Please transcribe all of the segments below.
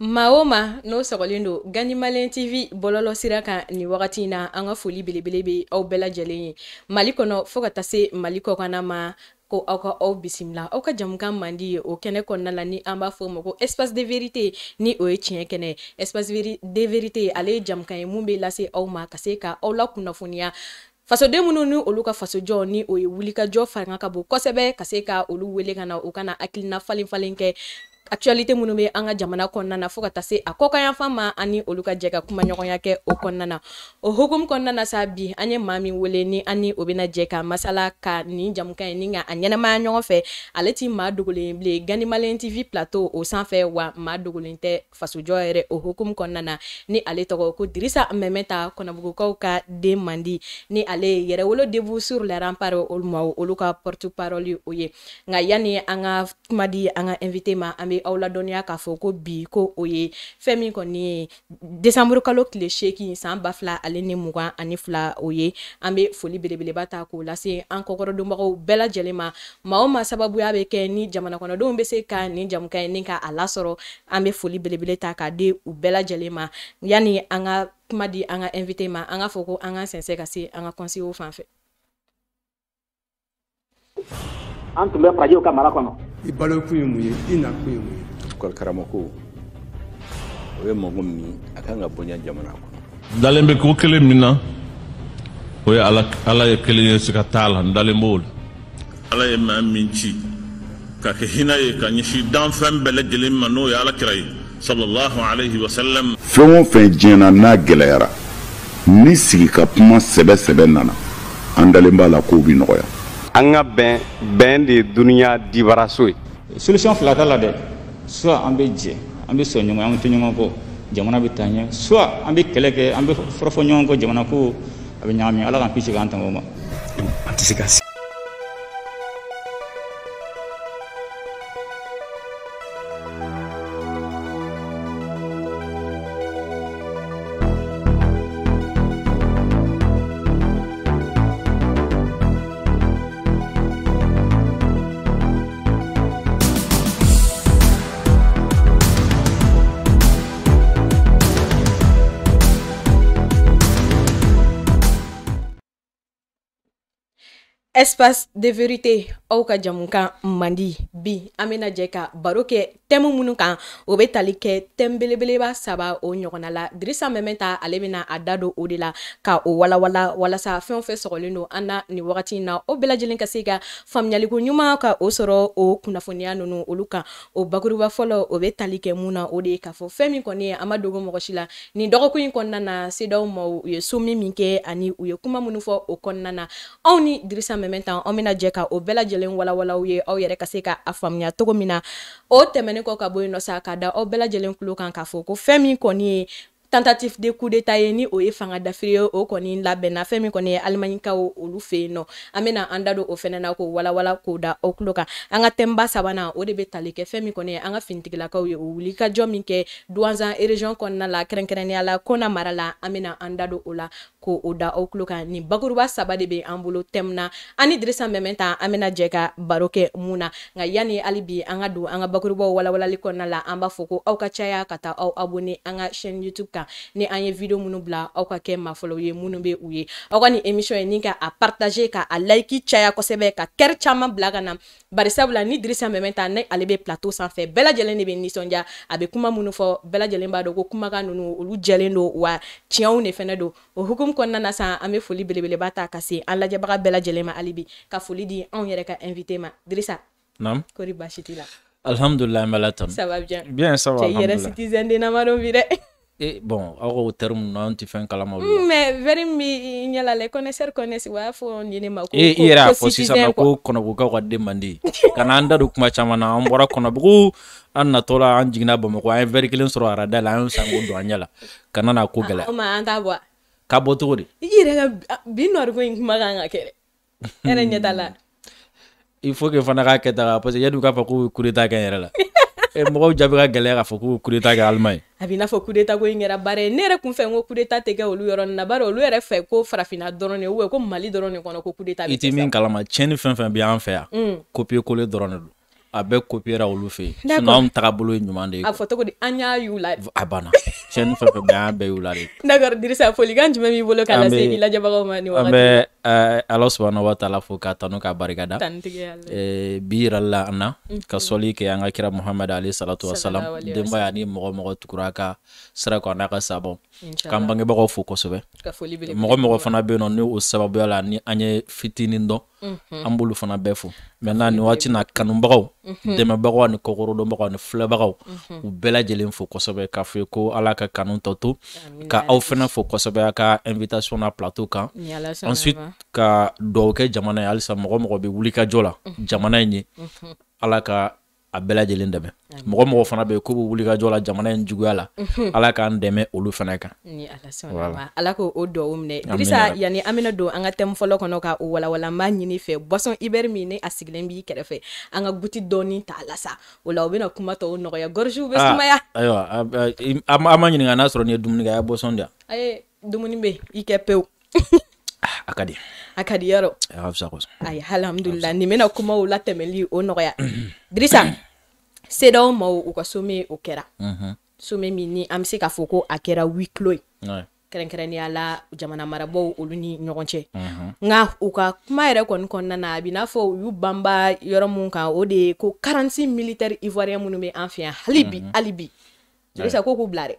ma o ma n'o sɔgɔlen do ganimalen tv bɔlɔlɔ sira kan nin wagati na an ka foli belebele be aw bɛɛ lajɛlen ye mali kɔnɔ fɔɔ ka taa se mali kɔkana ma ko aw ka aw bisimila aw ka jamukan mandi ye o kɛnɛ kɔnɔna la ni an b'a fɔ ma ko espace de vérité ni o ye tiɲɛ kɛnɛ espace de vérité ale ye jamukan ye mun be lase aw ma ka se ka aw la kunnafoniya fasoden minnu ni olu ka fasojɔ ni o ye wulikajɔ fanga ka bon kosɛbɛ ka se ka olu wele ka na u kana hakilina falen falen kɛ actualité minnu bɛ an ka jamana kɔnɔna na fo ka taa se a kɔkanyanfan ma ani olu ka jɛ ka kumaɲɔgɔnya kɛ o kɔnɔna na o hukumu kɔnɔna na sa bi an ye maa min wele ni an ni o bɛna jɛ ka masala ka ni jamuka ye ni ka a ɲɛnɛmaya ɲɔgɔn fɛ ale ti maa dogolen bilen ganimalen tv plateau o sanfɛ wa ma dogolen tɛ fasojɔ yɛrɛ o hukumu kɔnɔna na ni ale tɔgɔ ko dirisa mɛmɛta kɔnɔbugukaw ka den mandi ni ale yɛrɛ wolo debu sur le rampart olu ma olu ka porte parole o ye nka yani an ka kuma di an ka invité ma an bɛ bɛ aw ladɔnniya k'a fɔ ko bi ko o ye fɛn min kɔni ye desanburu kalo tile seegin san ba fila ale ni mugan ani fila o ye an bɛ foli belebeleba ta k'o lase an kɔkɔrɔdonbagaw bɛɛ lajɛlen ma maa o maa sababuya bɛ kɛ ni jamana kɔnɔdenw bɛ se ka nin jamukan in ni ka a lasɔrɔ an bɛ foli belebele ta k'a di u bɛɛ lajɛlen ma yanni an ka kuma di an ka invité ma an ka fɔ ko an ka sɛnsɛn ka se an ka conseil fan fɛ an tun bɛ pajow ka mara kɔnɔ i balokun ye mun ye i nakun ye mun ye a kan ka bonya jamana kɔnɔ dalen bɛ ko kelen min na o ye ala ye kelen ye siga t'a la n dalen b'o la ala ye maa min ci ka kɛ hinɛ ye ka ɲɛsi danfɛn bɛɛ lajɛlen ma n'o ye alakira ye sallallahu alaihi wasallam fɛn o fɛn diɲɛna n'a gɛlɛyara ni sigi ka kuma sɛbɛ nana an dalen b'a la k'o bi nɔgɔya an ka bɛn bɛn de duniɲa dunuya dibaraso ye solution fila la dɛ soit an be jɛ an be sɔn ɲɔgɔn an to ɲɔgɔn kɔ jamana be taa ɲɛ soit an be kɛlɛ kɛ an be fɔrɔfɔ ɲɔgɔn kɔ jamana ko a be ɲagami ala k'an kisi k'an tanga ma an tɛ se ka espace de vérité aw ka jamukan mandi bi an bena jɛ ka baro kɛ tɛmu minnu kan o bɛ tali kɛ tɛmu belebeleba saba o ɲɔgɔnna la dirisa mɛmɛ ta ale bɛna a da don o de la ka o walawala walasa fɛn o fɛn sɔgɔlen don an na nin wagati in na o bɛɛ lajɛlen ka se ka faamuyaliko ɲuman ka o sɔrɔ o kunnafoniya ninnu olu kan o bakuruba fɔlɔ o bɛ tali kɛ mun na o de ye k'a fɔ fɛn min kɔni ye an ma dogo mɔgɔ si la nin dɔgɔkun in kɔnɔna na sedaw ma u ye so min min kɛ ani u ye kuma minnu fɔ o kɔnɔna na anw ni dirisa mɛmɛ tan anw bɛna jɛ ka o bɛɛ lajɛlen walawala aw ye aw yɛrɛ ka se ka a faamuya cogo min na o tɛmɛnen tɛmɛnen kɔ ka bɔ yen nɔ sa ka da aw bɛɛ lajɛlen tulo kan k'a fɔ ko fɛn min kɔni ye tentative de coup d'état ye ni o ye fanga dafiri ye o kɔni labɛnna fɛn min kɔni ye alimanikaw olu fɛ yen nɔ an bɛna an da don o fɛnɛ na k'o walawala k'o da aw tulo kan an ka tɛnba sabanan o de bɛ tali kɛ fɛn min kɔni ye an ka finitigilakaw ye o wuli ka jɔ min kɛ duwanzan region kɔnɔna la kɛrɛnkɛrɛnnenya la kɔna mara la an bɛna an da don o la ko o da aw tulo kan nin bakuruba saba de bɛ an bolo tɛmu na ani dirisa mɛmɛ ta an bɛna jɛ ka baro kɛ mun na nka yanni hali bi an ka don an ka bakurubaw walawalali kɔnɔna la an b'a fɔ ko aw ka caya ka taa aw abonné an ka chaîne youtube kan Ne ni an video minnu bila aw ka kɛ ye minnu be u émission ni a partager ka a like caya kosɛbɛ ka kerchama blaganam, bila na ni dirisa mɛmɛ ta ni plateau sans faire. bela de bɛ nisɔndiya a bɛ kuma minnu fɔ kumaga b'a wa tiɲɛw de fɛnɛ don na san an foli belebeleba ta ka se an lajɛbaga bɛɛ ma ka foli di anw yɛrɛ ka invité ma dirisa nam Kori Ça va bien. Bien ça va. Cɛ citizen E, bon aw ka o tɛri mun na an tɛ fɛn kalama olu la mais vɛri min ɲɛla la connaisseur connaisse u b'a fɔ nin de ma ko e i yɛrɛ y'a fɔ sisan nɔ ko kɔnɔbugukaw ka den man di ka na an da don kuma caman na an bɔra kɔnɔbugu an natɔ la an jiginna bamakɔ an ye vɛri kelen sɔrɔ arada la an y'o san k'o don an ɲɛ la ka na n'a ko gɛlɛya ah, o ma an t'a bɔ ka bɔ cogo di i yɛrɛ ka bi ah, nɔriko in kuma kan ka kɛ dɛ yɛrɛ ɲɛ t'a la il faut que fana k'a kɛ tan parce que yanni u k'a fɔ k'u bɛ coup d'état kɛ n yɛrɛ la eh, mɔgɔw jaabi ka gɛlɛya k'a fɔ k'u bɛ coup d'état kɛ Allemagne a b'i n'a fɔ kudeta ko in kɛra baara ye ne yɛrɛ kun fɛ n ko kudeta tɛ kɛ olu yɔrɔnin na bari olu yɛrɛ fɛ ko farafina dɔrɔn de ou e ko mali dɔrɔn de kɔnɔ ko kudeta bɛ kɛ i tɛ min kalama tiɲɛni fɛn fɛn bɛ an fɛ yan kopiye kole dɔrɔn de don a bɛɛ kopiyera olu fɛ yen sinɔn anw taga ye ɲuman de ye a fɔ cogo di an y'a y'u la a banna tiɲɛni fɛn fɛn bɛ an bɛɛ y'u la de d'accord dirisa folikan jumɛn b'i bolo k'a lase i lajɛbagaw ma nin wagati an bɛ Uh, ala subahana wataala fo k'a tanu k'a barikada uh, eh, bi yiralila an na mm -hmm. ka sɔli kɛ an ka kira muhamad alayhi salatu wasalam denbaya ni mɔgɔ mɔgɔ tugura ka sira kɔ n'a ka sabɔ k'an bangebagaw fo kosɛbɛ mɔgɔ mɔgɔ fana be nɔ ni o sababuya la ni an ye fitinin dɔn mhm. an b'olu fana bɛɛ fo maintenant nin waati na kanubagaw mhm. dɛmɛbagaw ni kɔkɔrodɔnbagaw ni filɛbagaw mhm. u bɛɛ fo kosɛbɛ k'a fɔ ko ala ka kanu tɔ to ka aw fana fo kosɛbɛ a ka invitation na plateau kan ensuite ka dɔw jamana ye halisa mɔgɔ mɔgɔ bɛ wulika ka jɔ la jamana in ye ala ka a bɛɛ lajɛlen dɛmɛ mɔgɔ mɔgɔ fana be ko bɛ wuli jɔ la jamana in juguya la ala k'an dɛmɛ olu fana kan ala k'o o duwawu minɛ Dirisa yanni an bɛna don an ka thème fɔlɔ kɔnɔ ka o walawala n b'a ɲini i fɛ boisson Iber min ni a sigilen b'i kɛrɛfɛ an ka guti dɔɔni ta a sa o la o bɛna kuma tɔw nɔgɔya gorges bɛ ah, sumaya ayiwa an m'a ɲininka n'a sɔrɔ n'i ye dumuni kɛ a ye boisson di yan dumuni bɛ i kɛ pewu a ah, ka di yɔrɔ ayi alhamdulilah nin bɛna kumaw latɛmɛli o nɔgɔya dirisa sedaw ma u ka some o kɛra some min ni an be se k'a fɔ ko a kɛra huis clos ye kɛrɛnkɛrɛnnenya la jamana marabaaw olu ni ɲɔgɔn cɛ nka u ka kuma yɛrɛ kɔni kɔnɔna na a bi n'a fɔ u y'u banba yɔrɔ mun kan o de ye ko 46 militaire ivoirien minnu bɛ an fɛ yan hali bi hali mhm. bi dirisa ko k'u bila dɛ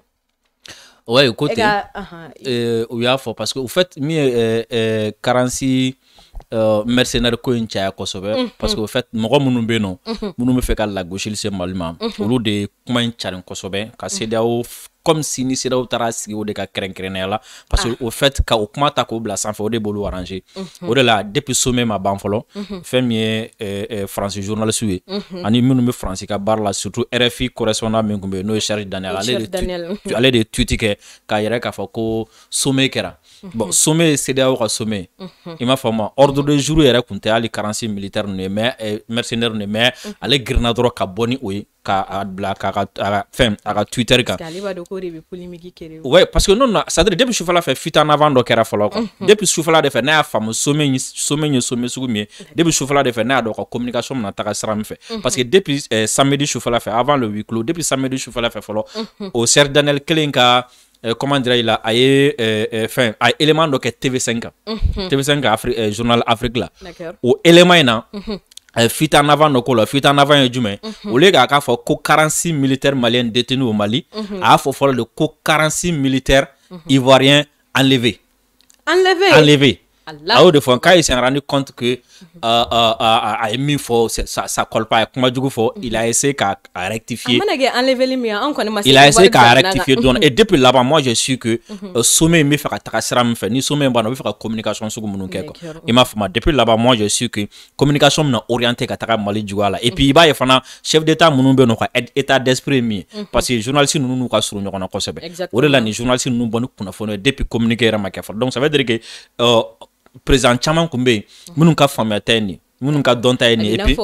ouais écoutez uh-huh. euh, oui à fond parce que vous faites mieux euh, 46 euh, euh, mercenaire ko en mhm. parce que au fait mɔgɔ minnu bɛ yen me fait bɛ la gauche il de kuma ka mhm. comme si ni CEDEAO ou de ka la parce que ah. au fait ka o ta k'o de b'olu arranger mhm. au depuis sommet ma banfolo eh, eh, français journal journal français ka surtout RFI correspondant min n'o charge Daniel allez de de k'a bon mhm. sommet CEDEAO ka sommet mhm. Il m'a faamu ordre de jour yɛrɛ tun tɛ hali currency militaire ninnu ye mais mercenaire ninnu mais ale girinna dɔrɔn ka k'a k'a twitter kan ouais parce que non c'est à dire depuis sufɛla en avant dɔ kɛra fɔlɔ depuis sufɛla de fɛ n'a y'a sommet sommet sommet mhm. depuis de n'a communication bɛna parce que depuis eh, samedi sufɛla fɛ avant le week clos depuis samedi sufɛla fɛ fɔlɔ o Sɛri Daniel euh, comment dirais-je là, a ye euh, euh, fɛn a élément dɔ TV5 kan TV5 journal Afrique là, ou élément là en avant dɔ k'o fuite en avant ye jumɛn mhm. au lieu k'a k'a fɔ co 46 militaires maliens détenus au Mali a y'a fɔ de 46 militaires mhm. ivoiriens enlevés enlevés enlevés alors y'o de fɔ k'a ye sɛn rendu compte que mhm. euh, euh, euh, a ye min fɔ sa kɔlpa a ye kuma jugu fɔ mhm. il a essayé k'a rectifier il a essayé k'a rectifier mhm. donc et depuis là bas moi je suis que sommet in faire fɛ ka taga ni sommet in banna u bɛ communication sugu minnu kɛ quoi m'a faamu depuis là bas moi je suis que communication bɛna orienter ka taga mali juguya la et puis i b'a chef d'état minnu bɛ état d'esprit ye parce que journaliste nous n'u ka surun ɲɔgɔn na kosɛbɛ o de la nin journaliste ninnu bɔ ni kunnafoni ye depuis communiquer yɛrɛ ma kɛ donc ça veut dire que président caman kun be yen minnu ka faamuya tɛ ni minnu ka dɔn ta ye nin ye. a bɛ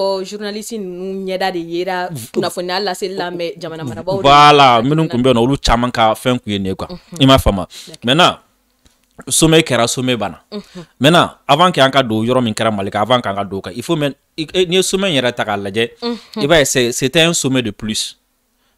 ɲɛda de yera kunnafoniya laseli la mɛ jamana marabaaw. voilà minnu kun bɛ nɔ olu caman ka fɛn kun ye nin ye i m'a faamu maintenant somɛ kɛra somɛ bana maintenant avant que an ka don yɔrɔ min kɛra mali kan avant que ka don o il faut même eh, n'i ye somɛ yɛrɛ ta k'a lajɛ i b'a ye c'était un somɛ de plus.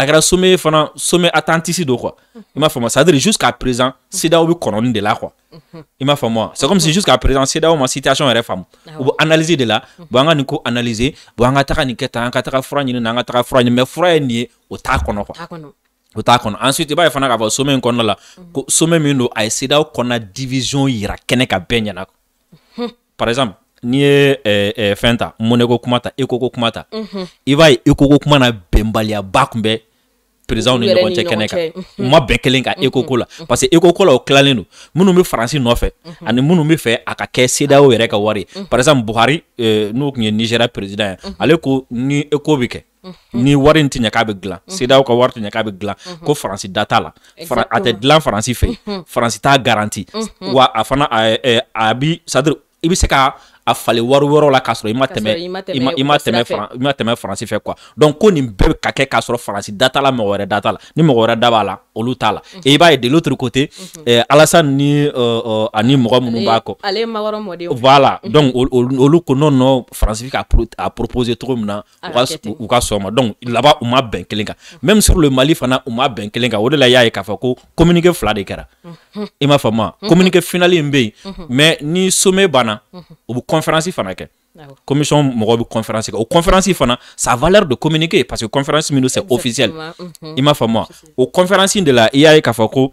agra kɛra sommet fana sommet atlantique quoi mhm. il m'a fait moi c'est veut dire jusqu'à présent CEDEAO mhm. bɛ kɔnɔni de là quoi mhm. il m'a fait moi c'est comme si jusqu'à présent d'où ma situation est faamu ah u analyser de là bon an ka nin ko analyser bon an ka taga nin kɛ tan an ka frani fura ɲini na an ka mais fura au nin quoi au t'a ensuite il va ye fana k'a fɔ sommet in kɔnɔna la ko sommet min don a ye CEDEAO kɔnɔna division yira kɛnɛ kan bɛɛ par exemple n'i ye eh, eh, fɛn ta mɔnɛko kuma ta ekoko kuma ta mm -hmm. i b'a ye ekoko kuma na bɛnbaliyaba kun bɛ perezanw ni ɲɔgɔn cɛ kɛnɛ kan u ma bɛn kelen kan ekoko la parce que ekoko la o tilalen don minnu bɛ faransi nɔfɛ ani minnu bɛ fɛ a ka kɛ sedaw yɛrɛ ka wari ye par exemple buhari eh, n'o tun ye nizeriya perezidan ye ale ko ni eko bɛ kɛ ni wari in tɛ ɲɛ k'a bɛ dilan sedaw ka wari tɛ ɲɛ k'a bɛ dilan ko faransi da t'a la a tɛ dilan faransi fɛ faransi t'a garanti wa a fana eh, eh, a bi sadiri i bɛ se ka a falen wari la k'a sɔrɔ i ma tɛmɛ i ma fait faransi fɛ quoi donc ko nin bɛɛ ka kɛ k'a sɔrɔ faransi da t'a la mɔgɔ wɛrɛ da t'a la ni mɔgɔ wɛrɛ da b'a la olu t'a et i de l'autre côté et euh, Alassane ni ɛɛ euh, euh, ani mɔgɔ minnu b'a kɔ voilà donc olu non non faransi ka a proposer cogo min na u ka o ma donc laban u ma bɛn kelen kan même sur le Mali fana u ma bɛn kelen kan o de la i y'a ye k'a fɔ ko communiqué fila de kɛra i m'a faamu wa communiqué final in bɛ mais ni sommet banna bɛ conférence fana kɛ ah commission mɔgɔ bɛ conférence kɛ o conférence fana sa valeur de communiquer parce que conférence min c'est officiel mhm. i m'a fait moi o conférence de la i y'a ye k'a fɔ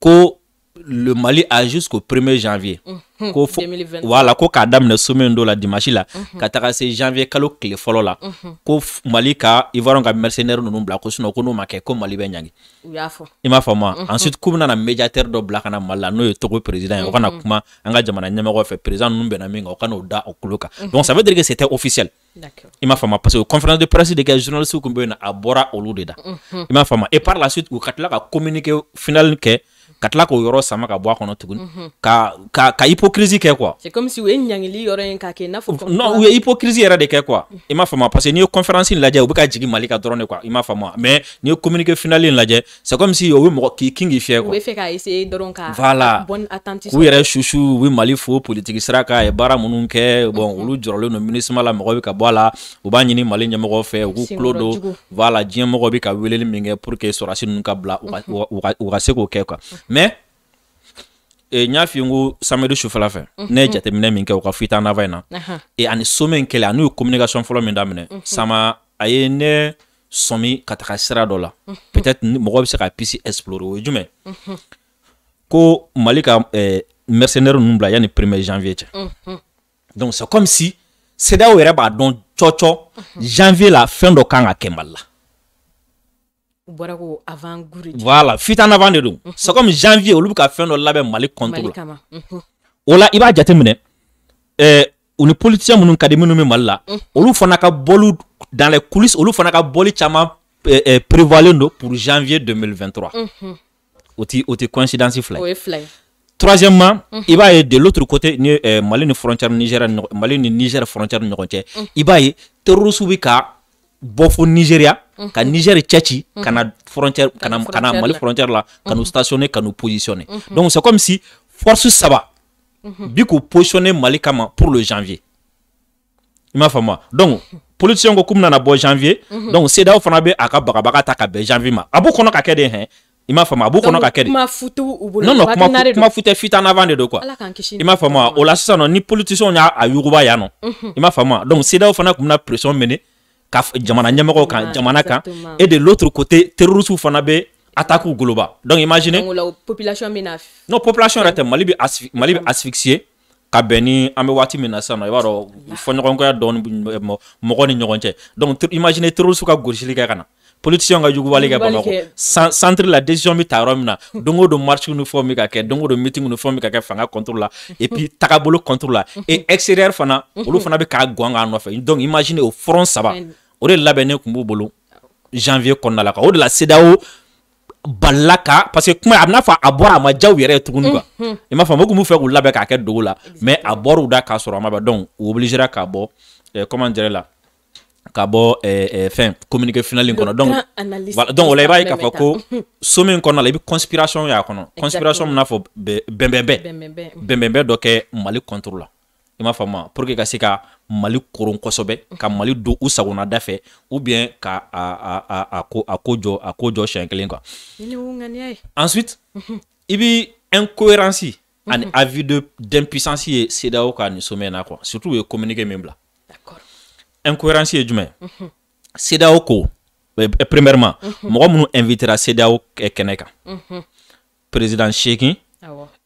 ko le Mali a jusqu'au 1er janvier. Mmh, 2020. Voilà, ko k'a daminɛ so min la dimanche la mmh. ka janvier kalo tile là. la mmh. ko Mali ka ivoirien ka mercenaire non non ko sinon ko n'o ma kɛ ko Mali bɛ ɲangi. m'a formé mhm. Ensuite k'u bɛna médiateur de bila ka na mal la n'o ye Togo président ye o kana mhm. kuma an ka jamana ɲɛmɔgɔ fɛ président ninnu bɛnna min kan o mhm. donc ça veut dire que c'était officiel. il m'a faamu parce que conférence de presse de journalistes journaliste kun bɛ yen nɔ a bɔra olu da. m'a et par la suite vous ka tila communiqué final que katla k'o yoro sama ka bwa kono tugun ka ka ka hypocrisy ke kwa c'est comme si we nyang li yoro en k'a ke n'a fo non we hypocrisy era de ke kwa e m'a fama parce que n'i conférence ni la u bɛ ka jigin Mali ka dɔrɔn de m'a fama mais n'i communiqué final ni la lajɛ c'est comme si yo we mo k'i kin k'i kwa we fe k'a essayer drone ka voilà bonne attente we re chouchou we Mali fo politique sera ka e bara monun ke kɛ bon olu jɔrɔlen don MINUSMA la mɔgɔ bɛ ka bɔ a la u b'a nyini Mali ɲɛmɔgɔ fɛ u k'u tulo don voilà diɲɛ mɔgɔ bɛ ka weleli min pour que sɔrɔdasi ninnu ka bila u ka se k'o kɛ quoi mɛ e, n y'a f'i ye n ko samedi sufɛla fɛ ne ye jateminɛ min kɛ o ka fita naba in na ani so min kɛlɛ ani ye communication fɔlɔ min daminɛ sama a ye ne sɔmi ka taga sira dɔ la peut-être mɔgɔ bɛ se ka pisi explore o ye jumɛn ko mali ka e, mercenaire ninnu bila yanni 1er janvier cɛ donc c'est comme si CEDEAO yɛrɛ b'a dɔn cɔcɔ janvier la fɛn dɔ kan ka kɛ mali la voilà fuite en avant de don c'est comme janvier On a fait fɛn dɔ labɛn mali contre la o la i b'a jateminɛ ɛɛ u ni politicien minnu ka di minnu bɛ mali la olu fana ka dans les coulisses olu fana ka bɔli caman ɛɛ prévoilen pour janvier 2023 o ti ti coïncidence fila ye troisièmement mm -hmm. i de l'autre côté ni eh, mali ni frontière niger mali ni niger frontière ni ɲɔgɔn Il va y ye terroriste bɛ nigeria Mhm. ka Niger cɛci mhm. kana na frontière Mali frontière la mhm. kanu n'u stationner ka positionner donc c'est comme si force saba bi k'u positionner Mali kama pour le janvier i m'a faamu wa donc politicien ko k'u na na bɔ janvier donc CEDEAO fana be a ka bagabaga ta ka bɛn janvier ma a b'o kɔnɔ ka kɛ de hɛn i m'a faamu a b'u kɔnɔ ka kɛ de kuma non non futɛ fuite avant de don quoi i m'a faamu wa o la sisan nɔ ni politiciens y'a yuguba yan nɔ i m'a faamu wa donc CEDEAO fana pression mener jamana kan jamana kan et de l'autre côté terroristes fana be attaque globa donc imaginez donc la population bɛ non population yɛrɛ Mali bɛ asphy Mali bɛ asphyxier ka bɛn ni an bɛ na sisan nɔ i ni donc imaginez terroristes ka gosili lika kana politicien ga ka jugubali kɛ Bamakɔ centre la décision bɛ ta na don marche nous fo mi ka ke don o meeting nous fo mi ka ke fanga contrôle la et puis takabolo contrôle la et extérieur fana olu fana be k'a gonga no donc imaginez au front va o de labɛnnen tun b'u bolo janvier kɔnɔna la kan de la CEDEAO balila parce que kuma a fa n'a a bɔra ma diya u yɛrɛ ye tuguni quoi i m'a faamu u tun b'u fɛ k'u k'a ke dogo la mais a bɔra u da k'a sɔrɔ ma bɛn donc u obligera k'a bɔ ɛɛ euh, comment dire je la ka bɔ ɛɛ euh, euh, fɛn communiqué final in kɔnɔ donc voilà donc o la i k'a fa ko somen in kɔnɔna la i conspiration y'a kɔnɔ conspiration min n'a fɔ bɛnbɛnbɛn bɛnbɛnbɛn dɔ kɛ Mali contre i m'a faamu pour que ka se ka mali koron kosɛbɛ ka mali don u fɛ ou bien ka a a a a ko a ko jɔ a ko jɔ siɲɛ kelen quoi. ni ŋaniya ye. ensuite i bi incohérence ani avis de d'impuissance ye CEDEAO ka nin sommet na quoi surtout u ye communiqué min bila. d'accord. incohérence ye jumɛn. CEDEAO ko euh, premièrement mɔgɔ minnu invitera CEDEAO kɛnɛ kan. président Shekin. awɔ.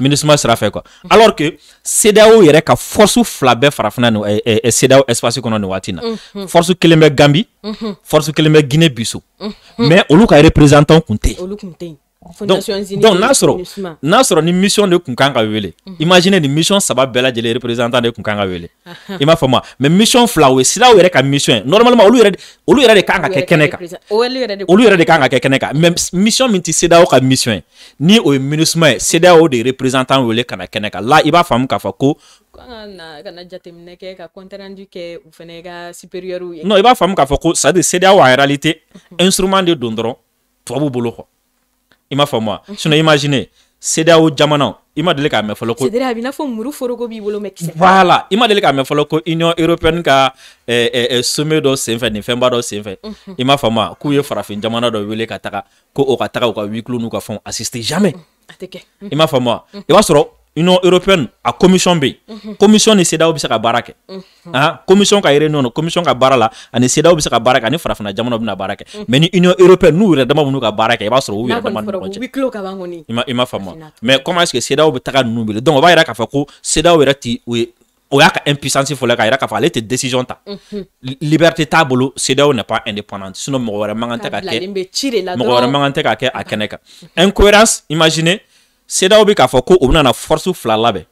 ministre sira quoi alors que CEDEAO est ka force fila bɛɛ eh, eh, eh, espace mhm. force kelen Gambi mhm. force kelen bɛ Guinée-Bissau mhm. mais représentant donc, donc Nasro, Nasro, ni mission de kun kan ka wele mhm. mission saba bɛɛ de les représentants de wele ah. Il m'a faamu mais mission fila o ye siraw yɛrɛ ka mission normalement olu yɛrɛ aurait yɛrɛ de kan ka kɛ kɛnɛ kan olu yɛrɛ de kan ka kɛ mais mission min tɛ CEDEAO mission ni au ye c'est là où de représentants wele ka là il va faire k'a fɔ ko kana jateminɛ kɛ ka compte supérieur non il va faamu k'a fɔ ko c'est là où en réalité mhm. instrument de dondron dɔrɔn tubabu bolo i m'a faamu wa sinon imagine CEDEAO jamanaw i ma deli k'a mɛn fɔlɔ ko CEDEAO a b'i n'a fɔ muru foroko b'i bolo mɛ kisɛ voilà i ma deli k'a mɛn fɔlɔ ko Union européenne ka eh, eh, sommet dɔ senfɛ nin fɛnba dɔ senfɛ i m'a faamu k'u ye farafin jamana dɔ wele ka taga ko o ka taga u ka huis clos n'u ka fɛnw assister jamais mm -hmm. i m'a faamu i b'a sɔrɔ union européenne a commission bɛ mhm. commission ni sedaw bɛ se ka baara kɛ mhm. ah, commission ka réunion na commission ka baara la ani sedaw bɛ se ka baara kɛ ani farafinna jamanaw bɛna baara kɛ mhm. mais ni union européenne n'u yɛrɛ dama bɛ ka baara kɛ i b'a sɔrɔ u yɛrɛ dama ni ma i mais comment est ce que sedaw bɛ taga ninnu wele donc o b'a yira k'a fɔ ko sedaw yɛrɛ ti o ye o y'a ka impuissance fɔlɔ k'a yira k'a fɔ ale tɛ décision ta liberté t'a bolo CEDEAO n'est pas indépendante sinon mɔgɔ wɛrɛ man kan tɛ ka kɛ mɔgɔ wɛrɛ man kan tɛ ka kɛ a kɛnɛ kan incohérence imaginez sedaw bɛ k'a fɔ ko u benana force fila labɛ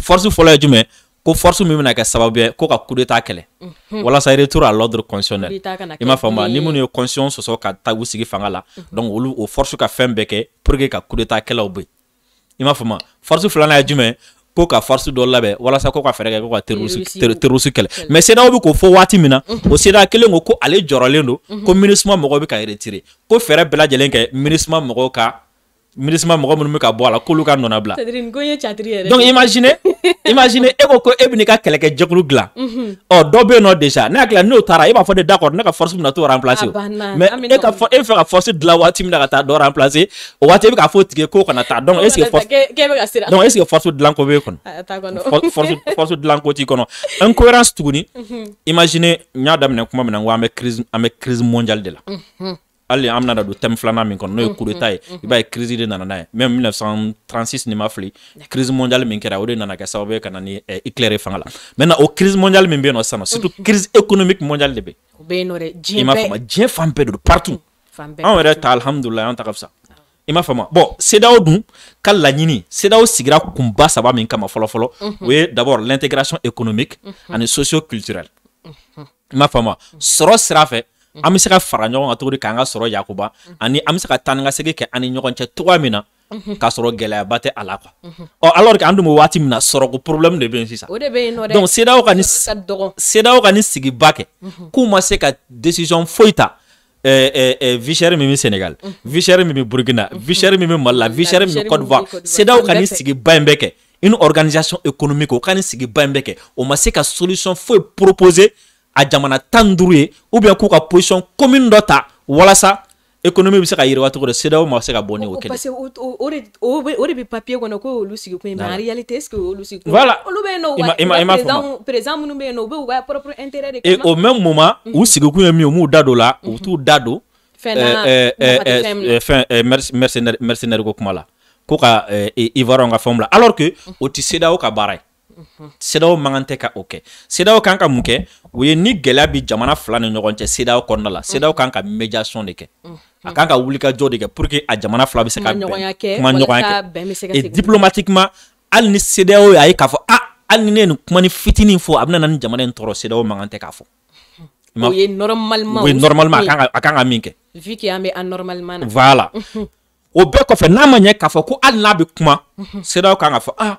force fɔlɔ ye jumɛn ko force min bɛna kɛ sababu ko ka coup d'état kɛlɛ walasa retour à l'ordre constitutionnel i m'a faamu ni minnu ye constitution sɔsɔ ka taa u sigi fanga la donc olu o force ka fɛn bɛɛ kɛ pour que ka coup d'état kɛlaw bɛ i m'a faamu force filanan ye jumɛn ko ka farisi dɔ labɛn walasa ko ka fɛɛrɛ kɛ ko ka terorisi kɛlɛ mɛ sedaw bɛ k'o fɔ waati min na o seda kelen ko ko ale jɔrɔlen don ko minisima mɔgɔw bɛ ka retire ko fɛɛrɛ bɛɛ kɛ minisima mɔgɔw ka minisima mɔgɔ minnu bɛ ka bɔ a la k'olu ka bila donc imagine imagine e ko ko e bɛ n'i ka kɛlɛkɛ jɛkulu dilan ɔ mhm. oh, dɔ bɛ nɔ déjà ne hakili la n'o taara e b'a fɔ de d'accord ne ka force bɛna t'o remplacer o ah, ah, mais e ka fɔ e fɛ ka force dilan waati min na ka taa dɔ remplacer o waati e bɛ k'a fɔ o k'o kana taa donc est ce que force donc est ce que force dilan ko b'e kɔnɔ force force dilan ko t'i kɔnɔ incohérence tuguni mhm. imagine n y'a daminɛ kuma min na n ko an bɛ crise an bɛ crise mondiale de la. Mhm. Allez, an bɛna na don thème filanan min kɔnɔ n'o coup d'État ye i crise de nanana. même 1936 ni ma fili crise mondiale mais kɛra o de nana kɛ sababu ye ka na fanga la maintenant au crise mondiale mais bien au nɔ surtout mm. crise économique mondiale de bɛ mm, ah, ah. Il m'a fait m'a faamu diɲɛ fan bɛɛ de partout fan bɛɛ anw yɛrɛ ta alihamudulilayi ta ka fisa i m'a faamu bon CEDEAO dun ka c'est CEDEAO sigira kunba saba min kama fɔlɔ fɔlɔ d'abord l'intégration économique mm-hmm. et socio culturelle mm-hmm. i m'a faamu sɔrɔ sira an be se ka fara ɲɔgɔn kan cogo di k'an ka sɔrɔ yakuba ani an bɛ se ka taa ka segin kɛ an ni ɲɔgɔn cɛ cogoya min na k'a sɔrɔ gɛlɛyaba tɛ a la kuwa ɔ alors an dun waati min na sɔrɔko problème de bɛ sisan o ka nin sigiba kɛ k'u ma se ka décision foyi ta vichère min bɛ sénégal vichère min bɛ burkina vichère min bɛ mali la min bɛ côte d'ivoire CEDEAO ka nin sigiba in bɛɛ kɛ une organisation économique o ka nin sigiba in bɛɛ kɛ o ma se ka solution foyi proposer a jamana tan duru ye ubiyɛn k'u ka posisɔn komini dɔ ta walasa ekonomi be se ka yiriwa cogo di sedaw ma se ka bɔ ni o kelen parce que u sigikun ye min u m'u da do la u t'u da do fɛn mercenaire ko kuma la ko ka ivoirien ka fɛnw la alors ke o ti sedaw ka baara ye sedaw mankan tɛ ka o kɛ sedaw kan ka mun kɛ o ye ni gɛlɛya bi jamana fila ni ɲɔgɔn cɛ sedaw kɔnɔna la sedaw kan ka médiation de kɛ a kan ka wulikajɔ de kɛ pour que a jamana fila bɛ se ka kuma ɲɔgɔnya kɛ et diplomatiquement hali ni sedaw y'a ye k'a fɔ a ah, hali ni ne ye nin kumani fitinin fɔ a bɛna na ni jamana in tɔɔrɔ sedaw mankan tɛ k'a fɔ o normalement o a kan ka min kɛ voilà o bɛɛ kɔfɛ n'a ma ɲɛ k'a fɔ ko hali n'a be kuma sedaw kan ka fɔ ah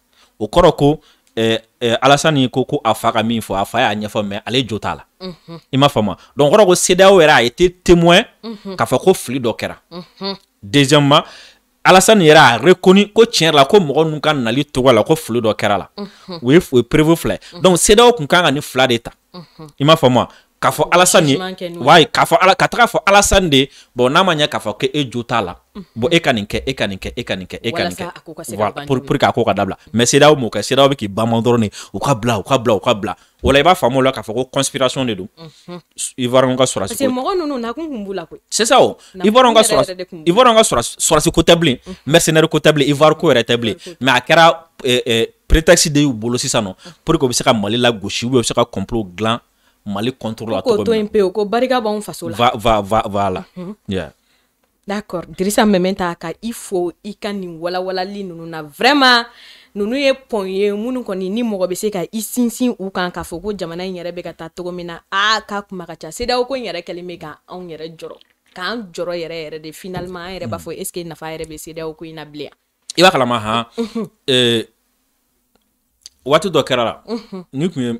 o kɔrɔ ko ɛ ɛ alasani ko ko a fa ka min fɔ a fa y'a ɲɛfɔ mɛ ale jo t'a la i m'a faamu donc o kɔrɔ ko CEDEAO yɛrɛ a ye été témoin k'a fɔ ko fili dɔ kɛra deuxièmement alasani yɛrɛ a reconnu ko tiɲɛ yɛrɛ la ko mɔgɔ ninnu ka nali togoya la ko fili dɔ kɛra la o ye o ye preuve fila ye donc CEDEAO tun kan ka ni fila de ta i m'a faamu k'a fɔ alasani ye waayi k'a fɔ ala ka taga fɔ alasani de bɔn n'a ma ɲɛ k'a fɔ k'e e jo t'a la mhm. bɔn e ka nin kɛ e ka nin kɛ e ka nin kɛ e ka nin kɛ voilà pour pour k'a ko ka dabila mɛ sedaw m'o sedaw bɛ k'i banban dɔrɔn de u ka bila u ka bila u ka bila o i b'a faamu o la k'a fɔ ko conspiration de don mhm. ivoiriyɛnw ka sɔrɔsi parce que mɔgɔ ninnu nakun kun b'u la koyi c'est ça o ivoiriyɛnw ka sɔrɔsi ivoiriyɛnw ka sɔrɔsi sɔrɔsi ko tɛ bilen mhm. mercenaire ko tɛ bilen ivoire ko yɛrɛ tɛ bilen mɛ a kɛra eh, eh, prétexte de y'u bolo sisan nɔ pour que u bɛ se ka mali lagosi u bɛ se ka complot dilan mali contre la cogo to in ko barika b'anw faso la va va va voilà mhm. yeah d'accord dirisa mɛmɛ ta ka i fo i ka nin walawalali ninnu na vraiment nunu ye pɔn ye minnu kɔni ni mɔgɔ bɛ se ka i sinsin u kan k'a fɔ ko jamana in yɛrɛ bɛ ka taa cogo min na a k'a kuma ka ca sedaw ko in yɛrɛ kɛlen bɛ ka anw yɛrɛ jɔrɔ k'an jɔrɔ yɛrɛ yɛrɛ de finalement an yɛrɛ b'a fɔ est ce que nafa yɛrɛ bɛ sedaw ko in na bilen i b'a kalama han waati dɔ kɛra la ni tun ye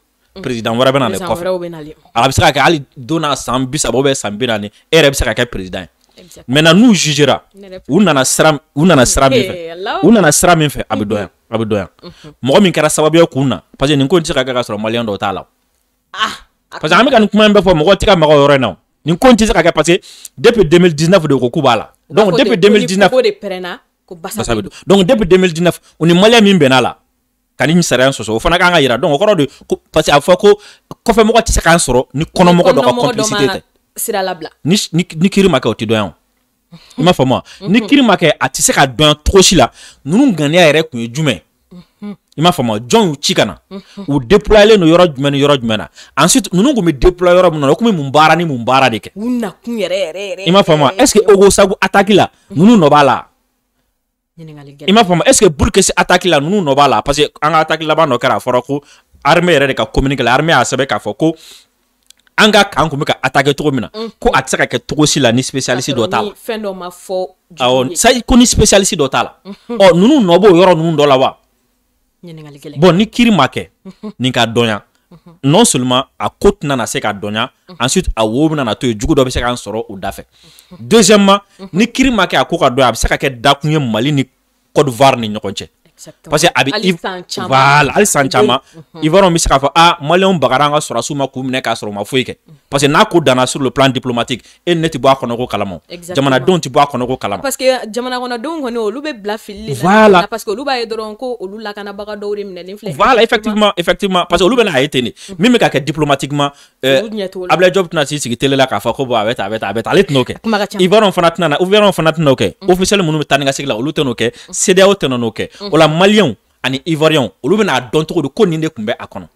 Mm. président wɛrɛ bɛ na ale kɔfɛ se ka kɛ hali don n'a san bi saba san bi naani e yɛrɛ bɛ se ka kɛ président ye maintenant n'u jugera u nana sira u nana sira min fɛ u nana sira min fɛ a bɛ dɔn a bɛ dɔn mɔgɔ min kɛra sababu ye k'u na parce que nin ko in tɛ se ka kɛ ka sɔrɔ maliyɛn dɔw t'a la ah, ah. parce que an bɛ ka nin kuma in fɔ mɔgɔ tɛ ka maga yɔrɔ na nin ko in tɛ se ka kɛ parce que depuis 2019 de ko k'u b'a la donc depuis 2019 donc depuis 2019 u ni maliyɛn min bɛnna la ka ni sariya sɔsɔ o fana kan ka yira dɔn o kɔrɔ de ko parce que a fɔ ko kɔfɛmɔgɔ tɛ se k'an sɔrɔ ni kɔnɔmɔgɔ dɔ ka complicité tɛ sira ni ni kiri ma kɛ o tɛ dɔn yan o i m'a faamu wa ni kiri ma kɛ a tɛ se ka dɔn yan cogo si la ninnu ŋaniya yɛrɛ tun ye jumɛn i m'a faamu jɔn y'u ci ka na u déployelen don yɔrɔ jumɛn ni yɔrɔ jumɛn na ensuite ninnu tun bɛ déployer yɔrɔ min na u tun bɛ mun baara ni mun baara de kɛ u nakun yɛrɛ yɛrɛ yɛrɛ i m'a faamu wa est ce que Ogo Sagu attaque la ninnu nɔ b'a la i m'a faamu est ce que pour que se attaque la nunu nɔ b'a la parce que an ka attaque laban dɔ kɛra a fɔra ko armée yɛrɛ de ka communiqué la armée a sɛbɛ k'a fɔ ko an ka kan kun be ka attaquer togo min na ko a tɛ se ka kɛ cogo si la ni spécialiste dɔ t'a la awɔ sayi ko ni spécialiste dɔ t'a la ɔ nunu nɔ b'o yɔrɔ nunu dɔ la wa bɔn ni kiri ma kɛ nin ka dɔnya non seulement a ko tɛna na se ka dɔnya mhm. ensuite a wo bɛna na to ye jugu dɔ bɛ se k'an sɔrɔ o dafɛ fɛ deuxièmement mhm. ni kiiri ma kɛ a ko ka dɔn a be se ka kɛ dakun ye mali ni cote d'ivoire ni ɲɔgɔn cɛ parce que a bɛ voilà hali san caman ivoiriyɛnw bɛ se k'a fɔ ah maliyɛnw bagara an ka sɔrɔsiw ma k'u minɛ k'a sɔrɔ u ma foyi kɛ parce que n'a ko danna sur le plan diplomatique e ni ne tɛ bɔ a kɔnɔ ko kalama jamanadenw tɛ bɔ a kɔnɔ ko kalama parce que jamana kɔnɔdenw kɔni olu bɛ bila filili voilà parce que olu b'a ye dɔrɔn ko olu lakanabaga dɔw de minɛlen filɛ voilà effectivement effectivement parce que olu bɛna a ye ten de min bɛ ka kɛ diplomatiquement euh, Abdoulaye Diop tɛna la k'a fɔ tɛna maliyɛnw ani ivoiriyɛnw olu bɛna dɔn cogo di ko nin de tun bɛ a kɔnɔ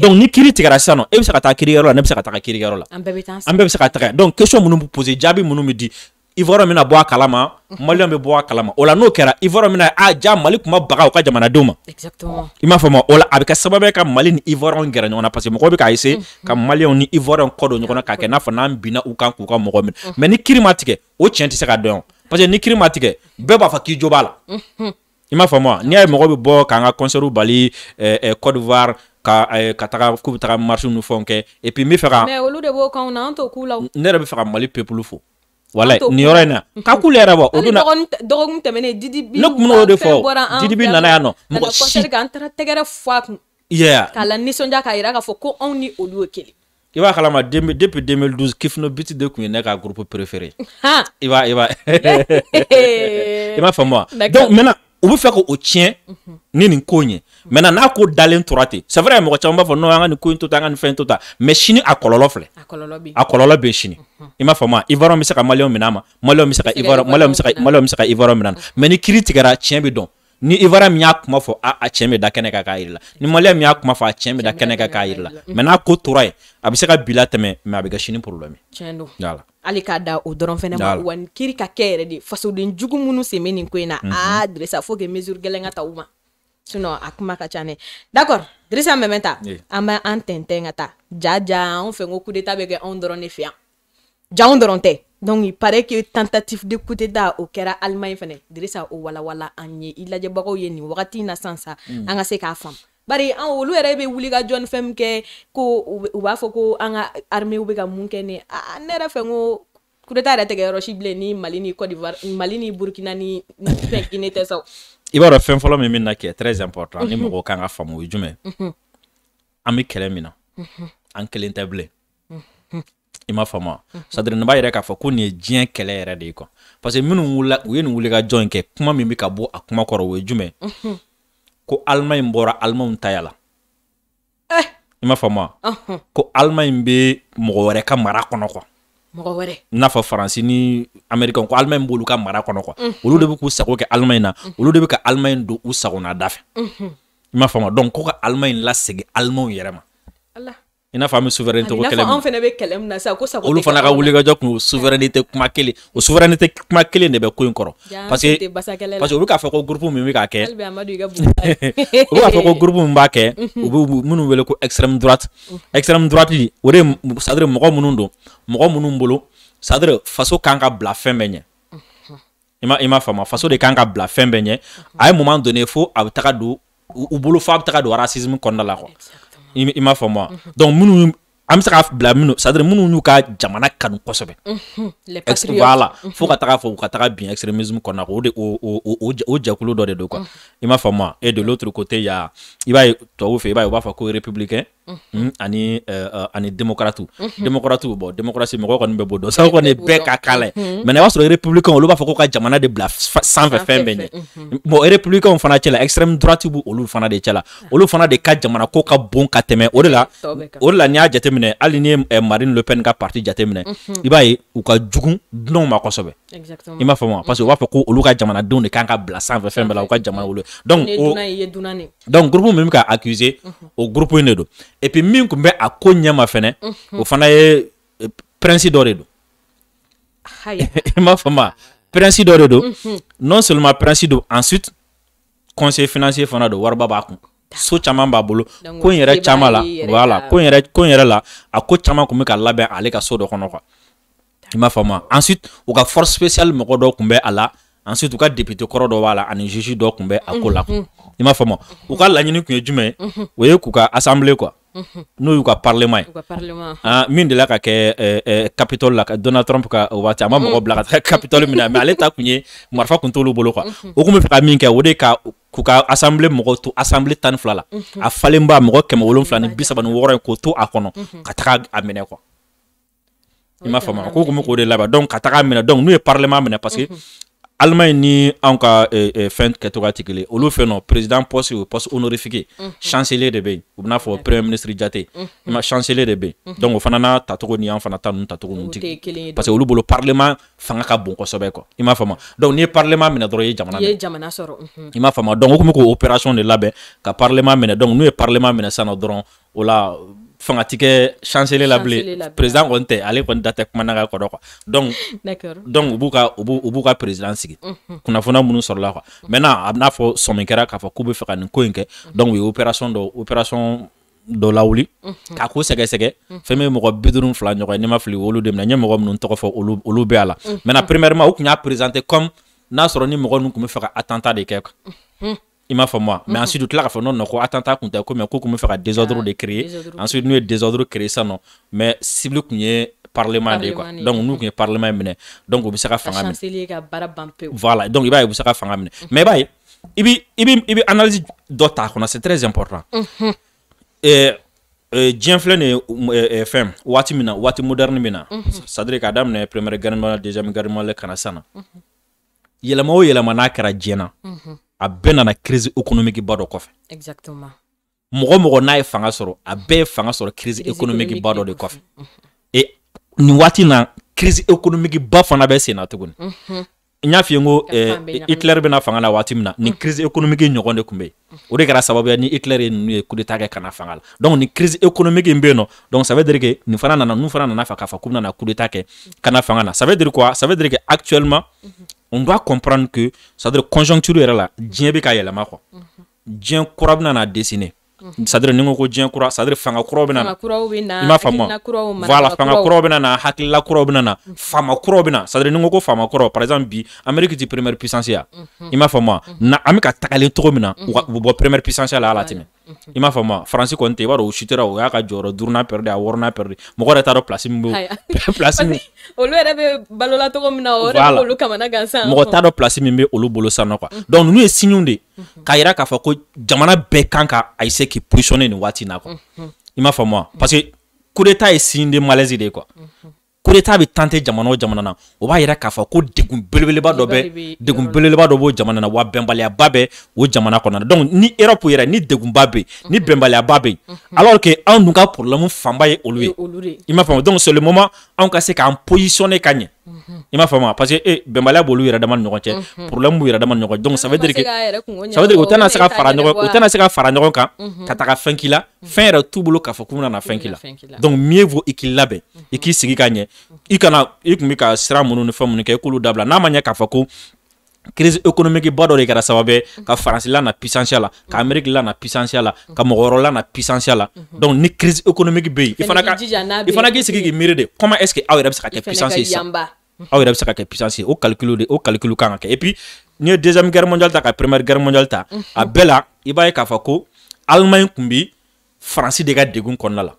donc ni kiri tigɛra sisan nɔ e bɛ se ka taa kiriyɔrɔ la ne bɛ se ka taa kiriyɔrɔ la an bɛɛ bɛ se ka taga donc question minnu bɛ jaabi minnu bɛ di ivoiriyɛn bɛna bɔ a kalama maliyɛn bɛ bɔ a kalama o la n'o kɛra ivoiriyɛn bɛna a ah, ja mali kuma baga u ka jamanadenw ma i m'a faamu o la a bɛ kɛ sababu ka mali ni ivoiriyɛn gɛrɛ ɲɔgɔn na parce que mɔgɔw k'a essayer ka maliyɛnw ni ivoiriyɛn kɔ don ɲɔgɔn k'a kɛ n'a fɔ n'an binna u kan k'u ka mɔgɔ minɛ mais ni kiri ma tigɛ o tiɲɛ tɛ se ka dɔn parce que ni kiri ma tigɛ bɛɛ b'a fɔ k'i jo b'a la Il m'a moi. n'i y'a ye bɛ bɔ bali d'ivoire ka ka taga k'u bɛ et puis mais b'o wala ka didi bi nana k'a la nisɔndiya k'a yira k'a fɔ ko depuis 2012 kifino biti de tun groupe préféré i b'a i m'a faamu wa donc u be fɛ k'o tiɲɛ ni nin ko ye mɛ n'a ko dalen tora te c'est vrai mɔgɔ caman b'a fɔ non an ka nin ko in to tan an ka nin fɛn in to tan sini a kɔlɔlɔ filɛ a kɔlɔlɔ bɛ sini i m'a faamu wa ivoiriyɛn bɛ se ka maliyɛnw minɛ ma maliyɛnw bɛ se ka ivoiriyɛn maliyɛnw bɛ se ka mhm. maliyɛnw bɛ se ka ni kiiri tigɛra tiɲɛ bɛ dɔn ni ivara min y'a kuma fɔ a a bɛ da kɛnɛ kan k'a yir'i ni maliyɛn min y'a kuma fɔ a cɛn bɛ da kɛnɛ kan k'a yir'i la mɛ n'a ko tora yen a bɛ se ka bi latɛmɛ mɛ a bɛ kɛ sini problème ye tiɲɛ don hali k'a da o dɔrɔn fɛnɛ ma wa kiri ka kɛ yɛrɛ de fasoden jugu minnu sen bɛ nin ko in na mhm. aa Dirisa faut que mesure gɛlɛn ka ta u ma sinon a kuma ka ca ne d'accord Dirisa Mɛmɛta an bɛ an tɛntɛn ka taa ja ja anw fɛ n ko coup d'état bɛ kɛ anw dɔrɔn de fɛ yan ja anw dɔrɔn tɛ Donc il paraît que tentative de coup d'État au Kera Allemagne fɛnɛ wala wala walawala il a i lajɛbagaw ye nin wagati in na san sa hmm. an ka se k'a faamu bari an olu yɛrɛ bɛ wuli ka jɔni fɛn kɛ ko u b'a fɔ ko an ka armée bɛ ka mun kɛ ne aa ne yɛrɛ fɛ ko coup d'État yɛrɛ tɛ yɔrɔ si bilen ni Mali ni Côte d'Ivoire Mali ni Burkina ni fɛn Guinée tɛ sa o i b'a dɔn fɛn fɔlɔ min bɛna kɛ très important ni mɔgɔw kan ka faamu o ye jumɛn an bɛ kɛlɛ min na an kelen tɛ bilen ima fama faamu sadiri nin b'a yɛrɛ k'a fɔ ko nin ye diɲɛ kɛlɛ yɛrɛ de ye parce que minnu wulila u ye nin wuli ka jɔn kɛ kuma min bɛ ka bɔ a kuma kɔrɔ o ye jumɛn ko alimaɲi bɔra alimaw ta yala eh. i m'a faamu ko alimaɲi bɛ mɔgɔ wɛrɛ ka mara kɔnɔ kuwa mɔgɔ wɛrɛ n'a fɔ faransi ni amerikɛnw ko alimaɲi b'olu ka mara kɔnɔ kuwa olu de bɛ k'u sago kɛ alimaɲi na olu de bɛ ka alimaɲi don u sagona da fɛ i m'a faamu donc ko ka alimaɲi lasegin alimaw yɛrɛ ma i n'a fɔ an bɛ souveraineté ko fana ka wulikajɔ tun o souveraineté kuma kelen o souveraineté kuma kelen de bɛ ko in kɔrɔ parce que parce k'a fɔ ko groupe min bɛ k'a kɛ hali bi ka fɔ ko groupe min b'a kɛ u bɛ minnu wele ko extrême droite extrême droite o de c'est mɔgɔ minnu don mɔgɔ minnu bolo c'est faso kan ka bila fɛn bɛ ɲɛ i ma i faso de kan ka bila fɛn bɛɛ ɲɛ a ye moman donné fo a be taga don u bolo fo a be taga don racisme kɔnɔna la quoi Il m'a fait moi donc minnu an bɛ se k'a bila minnu ka jamana mhm. les patriotes voilà fo ka que fɔ ka taga extrémisme kɔnɔna o de o o o o de m'a et de l'autre côté il y a i b'a ye va fɛ républicain Hmm, ani eh, eh, ani démocrate mhm. démocrate bɔ démocratie mɔgɔ kɔni bɛ bɔ dɔn sabu kɔni bɛɛ ka kala ye mɛ i b'a sɔrɔ républicain olu b'a fɔ ko ka jamana de bila sanfɛ fɛn bɛɛ ɲɛ bon mhm. républicain fana cɛla extrême droite b'u olu fana de cɛla ah. olu fana de ka jamana ko ka bon ka tɛmɛ o de la o de la n'i y'a jateminɛ hali ni eh, Marine Le Pen ka parti jateminɛ mhm. i b'a ye u ka jugu dunanw ma kosɛbɛ i m'a faamu wa parce que u b'a fɔ ko olu ka jamanadenw de kan ka bila sanfɛ fɛn bɛɛ la u ka jamana wolo donc o donc groupe min bɛ ka accuser o groupe in de don et min kun bɛ a ko ɲɛma fɛnɛ o fana ye prince dɔ de don i m'a faamu prince dɔ de don non seulement prince don ensuite conseil financier fana don wariba b'a kun so caman b'a bolo ko yɛrɛ caman la voilà ko yɛrɛ la a ko caman tun bɛ ka labɛn ale ka so dɔ kɔnɔ quoi i m'a faamu ensuite u ka force spéciale mɔgɔ dɔ tun bɛ a la ensuite u ka député kɔrɔ dɔ b'a la ani juge dɔ tun bɛ a ko la i m'a faamu u ka laɲini tun ye jumɛn mhm. o ye k'u ka assemblée quoi n'o y'u ka parlement ye ah, min delila ka kɛ capitole la donald trump ka o waati a ma mɔgɔ bila ka taga capitole minɛ mais ale ta tun ye marifa tun t'olu bolo quoi o tun bɛ fɛ ka min kɛ o de ka k'u ka assemblée mɔgɔw to assemblée tan ni fila la a falenba mɔgɔ kɛmɛ wolonwula ni bi saba ni wɔɔrɔ k'o to a kɔnɔ ka taga a minɛ quoi i m'a faamu k'u tun k'o de labɛn donc ka taga minɛ donc n'u ye parlement minɛ parce que Allemagne ni anka ka eh, eh, fɛn kɛtogoya olu fɛ président poste o poste honorifique mhm. chancelier de bɛ Ou u premier ministre jate mm -hmm. chancelier de bɛ mhm. donc o fana n'a tacogo ni an fana ta ninnu parce que olu bolo parlement fanga ka bon kosɛbɛ quoi i m'a faamu donc n'i parlement mena dɔrɔn ye jamana minɛ jamana soro. Mhm. m'a donc k'o opération de labe. ka parlement mena. donc n'u ye parlement mena sisan nɔ fanga ti kɛ chancelier la bilen président kɔni tɛ ale kɔni da tɛ kumana ka kɔrɔ quoi donc donc u b'u ka u b'u u b'u ka président sigi mhm. kunnafoniya minnu sɔrɔla quoi mhm. maintenant a bɛna fɔ sɔmi kɛra k'a fɔ k'u bɛ fɛ ka nin ko in kɛ mhm. donc u ye opération dɔ opération dɔ lawuli k'a ko sɛgɛsɛgɛ fɛn min ye mɔgɔ bi duuru fila ɲɔgɔn ye ne ma fili olu de minɛ n ye mɔgɔ minnu tɔgɔ fɔ olu olu bɛ la maintenant premièrement u tun y'a présenté comme n'a sɔrɔ ni mɔgɔ ninnu tun bɛ fɛ ka attentat de kɛ il m'a moi mais mhm. ensuite u là k'a non non attentat contre quoi mais quoi comment désordre de créer ensuite nous désordre créer ça non mais cible parlement donc nous parlement donc on voilà donc il va mhm. mais il il analyse c'est très important mhm. et euh, euh, euh, moderne c'est il moi il a bɛɛ nana crise économique ba dɔ kɔfɛ mɔgɔ mɔgɔ n'a ye fanga sɔrɔ a bɛɛ ye fanga sɔrɔ crise économique ba dɔ de kɔfɛ e nin waati na crise économique ba fana bɛ sen na tuguni n y'a f'i ye ko eh, Hitler bena fanga la waati min na ni crise économique ɲɔgɔn de tun bɛ yen o de kɛra sababu ye ni Hitler ye ninnu ye coup d'état kɛ kana fanga la donc ni crise économique in bɛ nɔ donc ça veut dire que ni fana nana n'u fana nana fa k'a fa k'u bɛna coup d'état kɛ kana fanga na ça veut dire quoi ça veut dire que actuellement on doit comprendre que ça dire conjoncture là diɲɛ bɛ quoi mhm. kura bɛ na dessiner mhm. ni kura fanga i m'a faamu voilà fanga kuraw bɛ na na hakilila kuraw na na mhm. faama kuraw na par exemple amérique première puissance Il m'a na an première i m'a faamu wa faransi kɔni tɛ i b'a dɔ o sutera o y'a ka jɔrɔ duruna pɛrɛde a wɔrɔna pɛrɛde mɔgɔ yɛrɛ t'a dɔn pilasi min bɛ min olu yɛrɛ bɛ balola cogo min na o yɛrɛ b'olu kamana gan mɔgɔ t'a dɔn pilasi min bɛ olu bolo san nɔ donc nunu ye siɲu de k'a yira k'a fɔ ko jamana bɛɛ kan ka a essayer k'i positionner ni waati na kuwa i m'a faamu wa parce que coup ye signe de malaise de ye kureta bɛ tante jamana o jamana na o b'a yira k'a fɔ ko degun belebeleba dɔ bɛ degun belebeleba dɔ b'o jamana na wa bɛnbaliyaba bɛ o jamana kɔnɔna donc ni erɔpu yɛrɛ ni degunba bɛ yen ni bɛnbaliyaba bɛ yen alors que anw dun ka problème fanba ye olu ye i m'a faamu donc c'est le moment anw ka se k'an positionner ka ɲɛ i m'a faamu parce que e bɛnbaliya b'olu yɛrɛ dama ni ɲɔgɔn cɛ problème b'u yɛrɛ dama ni ɲɔgɔn cɛ donc ça veut dire que ça veut dire que u tɛna se ka fara ɲɔgɔn u tɛna se ka fara ɲɔgɔn kan ka taga fɛn k'i la fɛn yɛrɛ t'u bolo k'a fɔ k'u nana fɛn k'i la donc mieux vaut i k'i labɛn i k'i sigi ka ɲɛ i kana i kun bɛ ka sira minnu ni fɛn minnu kɛ i k'olu dabila n'a ma ɲɛ k'a fɔ ko crise économique ba dɔ de kɛra sababu ye ka faransi lana puissancia la ka amériki lana puissancia la ka mɔgɔ wɛrɔ lana puissancia la donc ni crise économique bɛ yen i fana k'i sigi k'i miiri de comment est ce que aw yɛrɛ bɛ se ka kɛ puissance ye sisan Au rêve bɛ puissance au calcul de calcul quand et puis une deuxième guerre mondiale ta première guerre mondiale ta mhm. Bella, bɛɛ la i b'a ye k'a mhm. fɔ ko Allemagne tun bɛ Faransi de ka degun la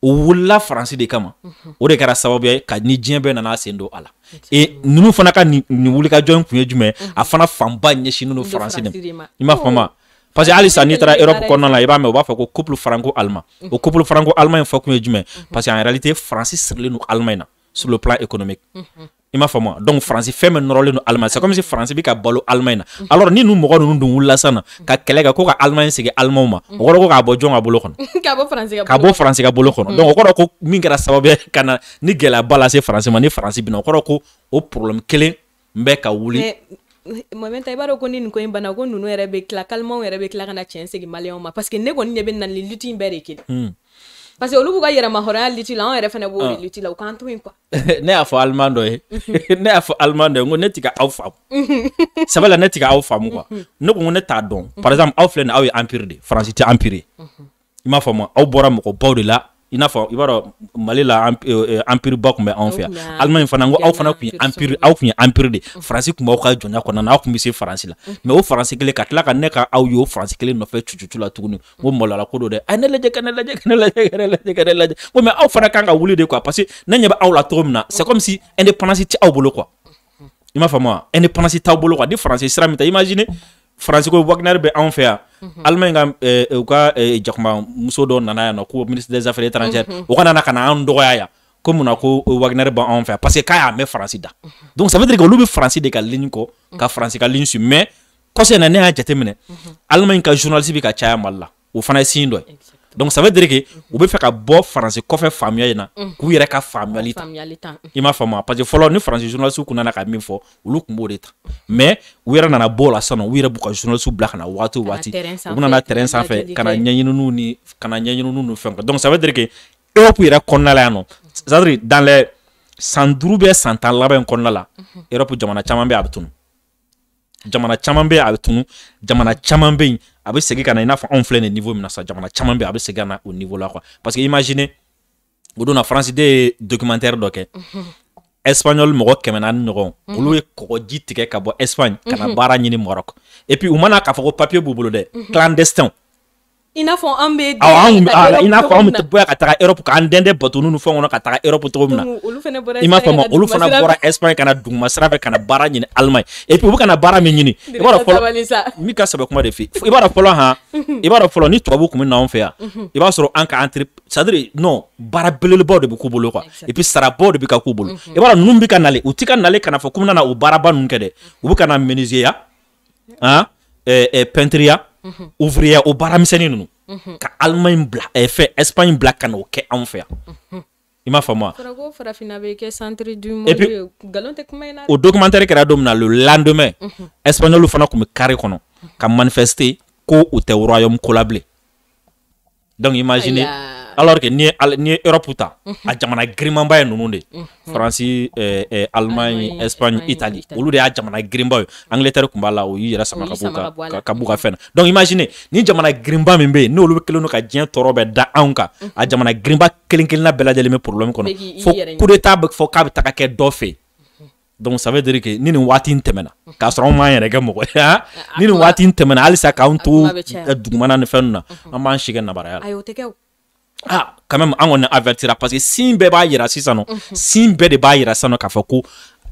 o wulila Faransi de kama o mhm. de kɛra sababu ka ni diɲɛ n'a nana sen ala. et nous, fana ka ni wulikajɔ in tun ye jumɛn afana famba fanba ɲɛsinnen don Faransi de ma i oh. parce que halisa n'i taara Europe kɔnɔna la i b'a mɛn u b'a couple franco-allemand Au couple franco-allemand in fɔ kun parce qu'en réalité Faransi sirilen nous Allemagne sur le plan économique. i m'a faamu wa donc faransi fɛn min nɔrɔlen don alimaɲi c'est comme si faransi bi ka balo alimaɲi na alors ni nu mɔgɔ ninnu dun wulila sisan na ka kɛlɛ kɛ ko ka alimaɲi sigi alimaw ma o kɔrɔ ko k'a bɔ jɔn ka bolo kɔnɔ ka bɔ faransi ka bolo kɔnɔ mm. donc o kɔrɔ ko min kɛra sababu ye ka na ni gɛlɛyaba lase faransi ma ni faransi binna o kɔrɔ ko o problème kelen n bɛ ka i b'a dɔ ko ni nin ko in bana ko nunu yɛrɛ be kila kalimaw yɛrɛ be kila ka tiɲɛ segi maliyɛnw ma parce que ne kɔni ɲɛ be na ni luti bɛɛ de kelen parce que olu buka ka yɛrɛmahɔrɔnya liti la an yɛrɛ fana b'o ah. liti la u k'an to yen kuwa ne y'a fɔ aliman dɔ ye mhm. ne y'a fɔ aliman dɔ ye n ko ne ti ka aw faamu mhm. sabula ne ti ka aw faamu kuwa mhm. ne ko n ko ne t'a dɔn par exemple aw filɛ nin aw ye empire de ye faransi tɛ empire i m'a faamu aw bɔra mɔgɔbaw de la i n'a fɔ i b'a dɔn mali la empire ba tun bɛ anw fɛ yan allemagne fana ko aw fana tun ye empire aw tun ye empire de faransi tun b'aw ka jɔnya kɔnɔna na aw tun bɛ se faransi la mɛ o faransi kelen ka tila ka ne ka aw ye o faransi kelen nɔfɛ cucucu la tuguni n ko maloyala ko do dɛ a ne lajɛ ka ne lajɛ ka ne lajɛ ka ne lajɛ ka ne lajɛ ko mɛ aw fana kan ka wuli de quoi parce que ne ɲɛ bɛ aw la cogo min na c'est comme si indépendance tɛ aw bolo quoi mm. i m'a faamu wa indépendance t'aw bolo quoi ni faransi sira min ta imagine faransi ko wagner be anw fɛ yan mhm. alemaɲi ka eh, u ka eh, jakuma muso dɔ nana yan nɔ ko ministre des affaires étrangères o mhm. ka nana ka na an dɔgɔya yan ko munna ko eh, wagner ban anw fɛ parce que k'a y'a mɛn faransi da mhm. donc ça veut dire que olu be faransi de ka ligne kɔ ka faransi ka ligne su mais kɔsɛ na ne y'a jate minɛ alemaɲi ka journaliste be ka caya mali la o fana ye sin dɔ ye donc ça veut dire que u bɛ fɛ ka bɔ faransi kɔfɛ faamuya in na mm. k'u yɛrɛ ka faamuyali ta mm. i m'a faamu parce que fɔlɔ ni faransi journaliste kun nana ka min fɔ olu kun b'o mais u yɛrɛ nana bɔ o la sisan nɔ u yɛrɛ b'u ka journaliste bila ka na wagati o wagati u bɛna na terrain sanfɛ ka na ɲɛɲininiw ni ka na ɲɛɲininiw ni fɛnw kɛ donc ça veut dire que Europe yɛrɛ kɔnɔna la yan nɔ c'est à dire dans les san duuru bɛ san tan laban in kɔnɔna la mm-hmm. Europe jamana caman bɛ yen a bɛ tunun jamana caman be a bɛ tunu jamana caman be yen a be segi ka na i n'a fɔ anw filɛ nin niveau min na jamana caman bɛ a bɛ segin ka o niveau la quoi parce que imagine o don na de ye documentaire dɔ kɛ espagnol mɔgɔ kɛmɛ ɲɔgɔn olu ye kɔgɔji tigɛ ka bɔ espagne ka baara ɲini marɔk et puis u mana k'a fɔ ko papier b'u bolo dɛ clandestin i fɔ an bɛ ah, i n'a fɔ bɔ yan ka taga erɔpu k'an dɛndɛ batonu ni fɛnw kɔnɔ ka taga erɔpu cogo min na i m'a faamu olu fana bɔra ɛsipaɲi kana duguma sira fɛ kana baara ɲini alimaɲi et puis u bɛ kana baara min ɲini min ka sɛbɛ kuma de fɛ i b'a dɔn fɔlɔ han i b'a dɔn fɔlɔ ni tubabu tun bɛ na fɛ yan mhm. i b'a sɔrɔ an ka entre c'est à dire non baara belebelebaw de bɛ k'u bolo quoi et puis sarabaw de bɛ ka k'u bolo mhm. i b'a dɔn ninnu bɛ ka nale u tɛ ka nale kana fɔ k'u bɛna o baaraba ninnu kɛ dɛ u bɛ ka na ya mhm. han ɛɛ eh, eh, pɛntiri ya ouvrière au baaramisɛnnin ninnu mhm. ka alimaɲi bila fɛ eh, est fait ka n'o kɛ anw fait il m'a fait puis euh, Au documentaire Qui a donné le lendemain mhm. espagnol fana comme un carré qu'on a mhm. manifesté ko u au royaume collablé donc imaginez. alors que n'i n'i ye Europe ta a jamana girinmanba bay nonou de France euh euh Allemagne Espagne Italie olu de a jamana girinbaw Angleterre kun b'a la o y'i sama ka b'u ka ka b'u donc imaginez ni jamana girinba mbé ni yen n'olu no ka diɲɛ torobe da anka a jamana girinba kelen na bela lajɛlen bɛ problème kɔnɔ fo coup de table fo k'a ta ka ke dɔ donc ça veut dire que ni ni waati in k'a sɔrɔ ma yere yɛrɛ kɛ mɔgɔ ye han ni nin waati alisa tɛmɛna halisa k'anw to dugumana ni na an b'an si kɛ nabaraya la ayi o ah quand même an kɔni avertira parce que sin bɛɛ b'a yira sisan nɔ mm -hmm. sin bɛɛ de b'a yira sisan nɔ k'a fɔ ko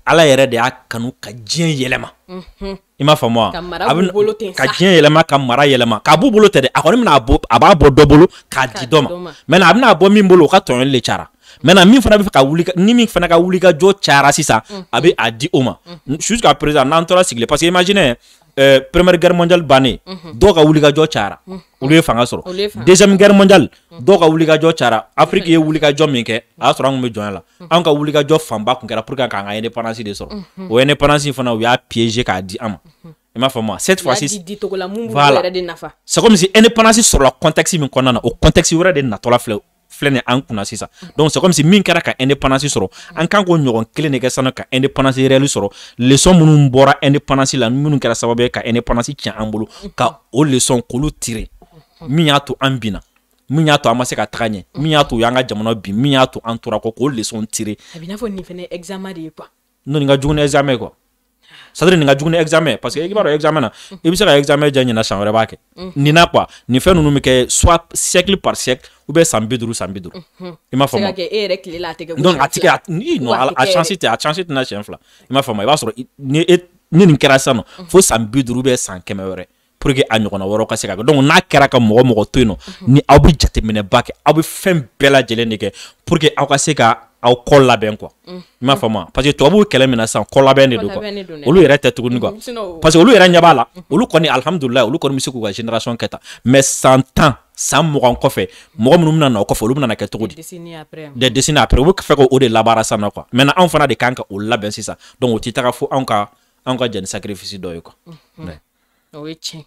ala yɛrɛ de y'a kanu ka diɲɛ yɛlɛma mm -hmm. i m'a faamu wa a bɛ ka diɲɛ yɛlɛma ka mara yɛlɛma k'a b'u bolo tɛ dɛ a kɔni bɛna bɔ a b'a bɔ dɔ bolo k'a di dɔ ma mɛ a bɛna bɔ min bolo o ka tɔɲɔli de cara maintenant min fana bɛ fɛ ka wuli ni min fana ka wulikajɔ cayara sisan a mhm. bɛ a di o ma mhm. jusqu'à présent n'an tora sigilen parce que imaginez Eh, première guerre mondiale bannen mhm. dɔw ka wulikajɔ cara mhm. olu ye fanga sɔrɔ deuxième guerre mondiale mhm. dɔw ka wulikajɔ cara afrique ye wulikajɔ min kɛ a y'a sɔrɔ an kun bɛ jɔnya la anw ka wulikajɔ fanba kun kɛra pour que k'an ka indépendance de sɔrɔ o indépendance fana u y'a piéger k'a di an ma i m'a faamu cette fois ci voilà c'est comme si indépendance sɔrɔla contexte min kɔnɔna na o contexte wɛrɛ de natɔla filɛ filɛ nin an kunna sisan donc c'est comme si min kɛra ka indépendance sɔrɔ an kan k'o ɲɔgɔn kelen de kɛ sanu ka indépendance réelle sɔrɔ leçon minnu bɔra indépendance la minnu kɛra sababu ye ka indépendance tiɲɛ an bolo ka o leçon k'olu tire min y'a to an binna min y'a to an ma se ka taga ɲɛ min y'a to y'an ka jamana bin min y'a to an tora kɔ k'o leçon tirer a b'i n'a fɔ nin fɛnɛ examen de ye quoi n'o nin ka jugu ni examen ye quoi sadiri nin ka jugu parce que i b'a dɔn examen na i bɛ ka examen jɛ ɲina san wɛrɛ b'a kɛ mm. nin na quoi nin fɛn ninnu bɛ kɛ siècle par siècle ou bien san bi duuru san bi duuru i m'a faamu donc a ti kɛ non a chance tɛ a chance tɛna siɲɛ fila i m'a b'a sɔrɔ ni e ni nin kɛra sisan mm. fo san bi duuru ou bien pour que a ɲɔgɔnna wɛrɛ ka se ka kɛ donc n'a kɛra ka mɔgɔ mɔgɔ to yen nɔ ni aw bɛ jateminɛba kɛ aw bɛ fɛn bɛɛ lajɛlen de kɛ pour que aw ka se ka aw kɔ labɛn kuwa mm. i m'a faamu parce que tubabuw kɛlɛ min na sisan kɔ labɛn de don kuwa olu yɛrɛ tɛ tuguni kuwa mm, parce que olu yɛrɛ ɲɛ b'a la mm-hmm. olu kɔni alihamudulilayi olu kɔni bɛ se k'u ka génération kɛ tan mais san tan san mugan kɔfɛ mɔgɔ minnu bɛna na o kɔfɛ olu bɛna na kɛ cogo di des décennies après u bɛ fɛ k'o de labaara sisan nɔ kuwa maintenant anw fana de kan ka o labɛn sisan donc o ti taga fo anw ka anw ka jɛn sacrifice dɔ ye kuwa. Mm-hmm. o ye tiɲɛ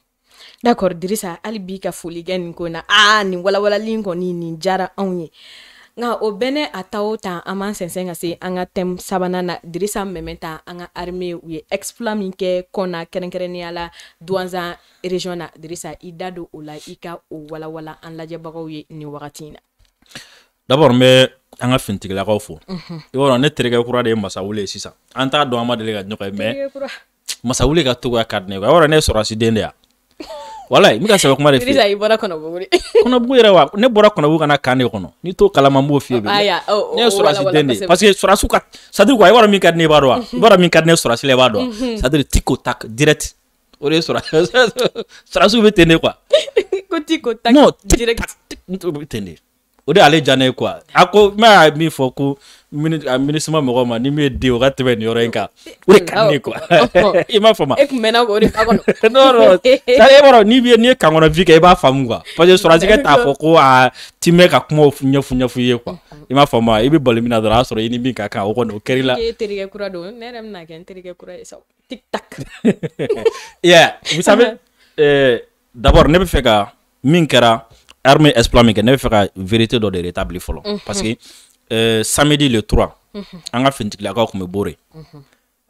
d'accord dirisa hali bi ka foli kɛ nin ko in na aa ah, nin walawalali kɔni nin diyara anw ye nka o bɛnɛ a ta o ta an b'an sɛnsɛn ka se an ka tɛm sabanan na dirisa mɛmɛ ta an ka arime u ye exploit min kɛ kɔnna kɛrɛnkɛrɛnnenya la duwanza na dirisa i da do o la mhm. i ka o walawala an lajɛbagaw ye ni wagati in na dabord n bɛ an ka fintigilakaw fo i b'a dɔn ne terikɛ kura de ye masawule ye sisan an t'a dɔn an ma deli ka ɲɔgɔn ye mais masawule ka togoya ka di ne ye ne ye sɔrɔsiden de wala n sɛbɛ kuma de fɛ i yɛrɛ wa ne bɔra kɔnɔbugu kana kan de kɔnɔ n'i t'o kalama n b'o f'i ye bi oh, ne ye oh, sɔrɔsi den de ye parce que sɔrɔsiw ka c'est à i b'a dɔn min ka di ne ye i b'a dɔn mhm. wa i b'a dɔn min ka di ne ye sɔrɔsi la i b'a dɔn wa c'est mhm. à direct o de ye sɔrɔsi sɔrɔsiw bɛ ten de quoi ko tic au non tic tac o de y'ale diya ne ye quoi a ko n bɛ min fɔ ko a uh, minisima mɔgɔ ma ni min oh. ah, ye den o ka tɛmɛ nin yɔrɔ in kan o de ka ne kuwa i m'a faamu non non e b'a dɔn n'i ye n'i ye kankɔnɔ vi kɛ i b'a faamu kuwa parce que t'a fɔ ko aa ti mɛ ka kumaw ɲɛfu ɲɛfu ye kuwa i m'a faamu i bɛ bali min na dɔrɔn a y'a sɔrɔ i ni min ka kan o kɔni o kɛr'i la. i ye terikɛ kura don ne yɛrɛ bɛna kɛ n terikɛ kura ye sa tic tac. yeah vous savez euh, d'abord ne bɛ fɛ ka min kɛra armée exploit min kɛ ne bɛ fɛ ka vérité dɔ de rétablir fɔlɔ mhm. parce que euh, samedi le 3 mhm. an mhm. ka finitigilakaw kun bɛ bore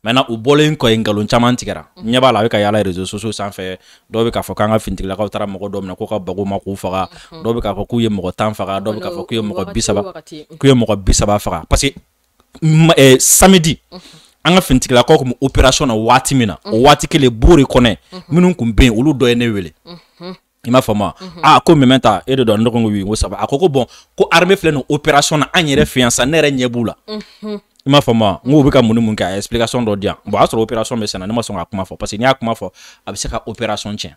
maintenant u bɔlen kɔ ye nkalon caman tigɛra ɲɛ b'a la a bɛ ka yaala réseaux sociaux sanfɛ dɔw bɛ k'a fɔ k'an ka finitigilakaw taara mɔgɔ dɔ minɛ k'u ka bago ma k'u faga dɔw bɛ k'a fɔ k'u ye mɔgɔ tan faga dɔw bɛ k'a fɔ k'u mɔgɔ bi k'u ye mɔgɔ bi mhm. faga parce que eh, samedi an ka finitigilakaw kun bɛ opération na waati min na o waati kelen bore kɔnɛ minnu kun bɛ olu dɔ ye ne wele i m'a faamu a ko mɛmɛ ta e de don ne ko ko saba a ko ko bɔn ko armé filɛ nin opération na an yɛrɛ fɛ yan sa ne yɛrɛ ɲɛ b'u la i m'a faamu n ko bɛ ka mun ni mun kɛ a ye explication dɔ di yan bon a y'a sɔrɔ opération bɛ sen ne ma sɔn k'a kuma fɔ parce que n'i y'a kuma fɔ a bɛ se ka opération tiɲɛ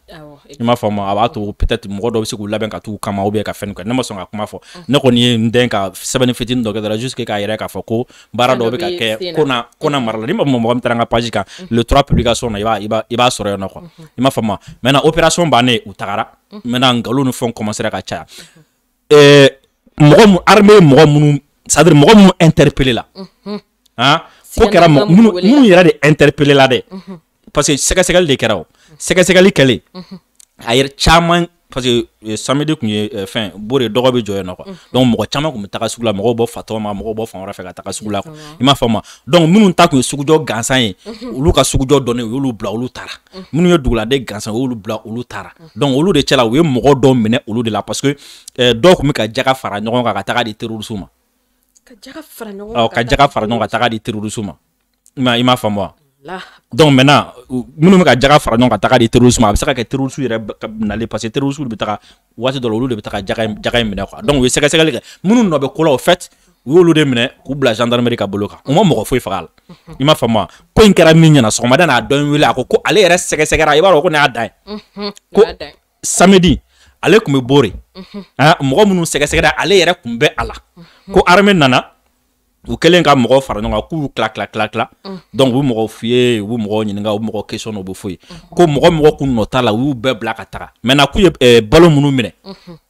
i m'a faamu a b'a to peut-être mɔgɔ dɔw bɛ se k'u labɛn ka t'u kama ou ka fɛn kɛ ne ma sɔn k'a kuma fɔ ah. ne kɔni ye n den ka sɛbɛnni fitinin dɔ kɛ dɔrɔn juste k'a yɛrɛ k'a fɔ ko baara dɔ bɛ ka kɛ kona kona mara la ni mɔgɔ mɔgɔ min taara n ka page kan le 3 publication na i b'a i b'a i b'a sɔrɔ yen nɔ quoi i m'a faamu maintenant opération bannen u tagara maintenant nkalon ni fɛnw commencera ka caya ɛɛ mɔgɔ mun armée mɔgɔ minnu c'est-à-dire mm -hmm. hein? si que nous avons nous avons interpellé là. De. Parce que c'est ce que c'est que c'est que c'est que c'est parce que euh, samedi kun ye euh, fin bore dogo bi joye nako donc moko chama ko mutaka sugula moko bo fatoma ma moko bo fa ora fe ka taka sugula ko ima fama donc munun ta ko sugujo gansan ye ulu ka sugujo done ulu bla ulu tara munun ye dugula de gansan ulu bla ulu tara donc ulu de chala we moko do mine ulu de là parce que euh, donc mi ka jaka fara nyon ka ka taka de terrorisme ka jaga fara ɲɔgɔn ka taga di terrorusu ma ma i m'a faamu wa donc maintenant minnu bɛ ka jaga fara ɲɔgɔn ka taga di terrorusu ma a bɛ se ka kɛ terrorusu yɛrɛ nale parce que terrorusu bɛ taga waati dɔ la olu de bɛ taga jaga in minɛ quoi donc u ye sɛgɛsɛgɛli kɛ minnu nɔ bɛ ko la au fait u y'olu de minɛ k'u bila gendarmerie ka bolo kan u ma mɔgɔ foyi faga a la i m'a faamu wa ko in kɛra min ɲɛna sɔgɔmada n'a dɔ wele a ko ko ale yɛrɛ sɛgɛsɛgɛra i b'a dɔn ko nin y'a dan ye ko samedi ale tun bɛ bore ah, mɔgɔ minnu sɛgɛsɛgɛra ale yɛrɛ tun bɛ a la ko armée nana u kɛlen ka fara ɲɔgɔn k'u donc vous bɛ mɔgɔw f'i ye u bɛ ɲininka u bɛ question ko mɔgɔ la u y'u bɛɛ bila ka taga maintenant k'u ye eh, balo minnu minɛ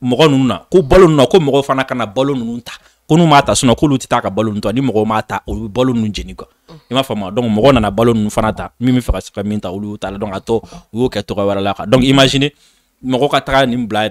mɔgɔ ninnu na ko balo ko ka ni mm. m'a ta olu m'a donc mɔgɔ nana balo ninnu ta min bɛ fɛ ka donc a tɔ u donc imagine mɔgɔ ka taga nin bila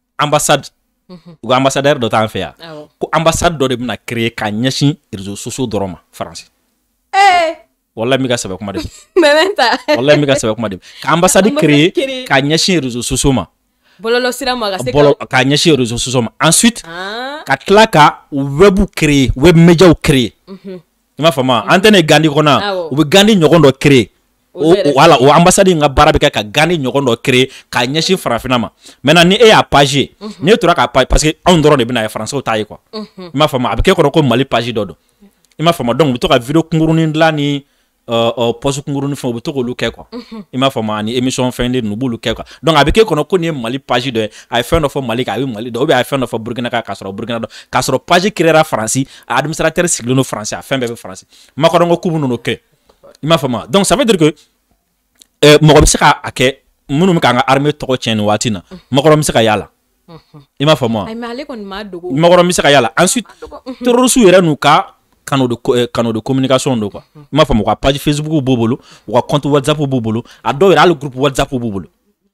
ambassade mm -hmm. ambassadeur dɔ t'an fɛ yan ko ambassade dɔ de bɛna créer ka ɲɛsin réseaux sociaux dɔrɔn ma faransi. Eh! wala mi ka sɛbɛ kuma de mɛmɛ ta wala mi ka sɛbɛ kuma de ka ambassade créer ka ɲɛsin réseau sociaux ma. bɔlɔlɔ sira ma ka se ka ka ɲɛsin réseau sociaux ma ensuite ah. ka tila ka web créer web médias créer. Mhm. i m'a faamu wa mhm. antenne gandi kɔnɔ ah u bɛ gandi ɲɔgɔn dɔ créé. o wala o ambassade ka baara bɛ kɛ ka gane ɲɔgɔn dɔ créer ka ɲɛsin farafina ma maintenant ni e y'a page mhm. n'e tora ka page parce que anw dɔrɔn de bɛna ye faransaw t'a ye quoi mhm. i m'a faamu a bɛ kɛ e kɔrɔ ko mali page dɔ don i m'a faamu donc u bɛ to ka video kunkurunin dilan ni euh, euh, pɔsi kunkurunin fɛn u bɛ to k'olu kɛ quoi mhm. i m'a faamu ani émission fɛn de ninnu u b'olu kɛ quoi donc a bɛ kɛ e kɔnɔ ko nin ye mali page dɔ ye a ye fɛn dɔ fɔ mali kan a bɛ mali dɔn ou bien a ye fɛn dɔ fɔ burukina kan k'a sɔrɔ burukina dɔn k'a sɔrɔ page créera faransi a administrateur sigilen don faransi a fɛn bɛɛ bɛ faransi makɔrɔnko kubu ninnu kɛ. i m'a faamu donc ça veut dire que eh, mɔgɔ bɛ se ka a kɛ minnu bɛ k'an ka armée tɔgɔ tiɲɛ nin waati na mɔgɔrɔ bɛ se ka y'a la i m'a faamu wa mɔgɔrɔ bɛ se ka y'a la ensuite terroriste yɛrɛ n'u ka canaux de eh, canaux de communication do quoi i m'a faamu u ka page facebook b'u bolo u ka compte whatsapp b'u bolo a dɔw yɛrɛ hali groupe whatsapp b'u bolo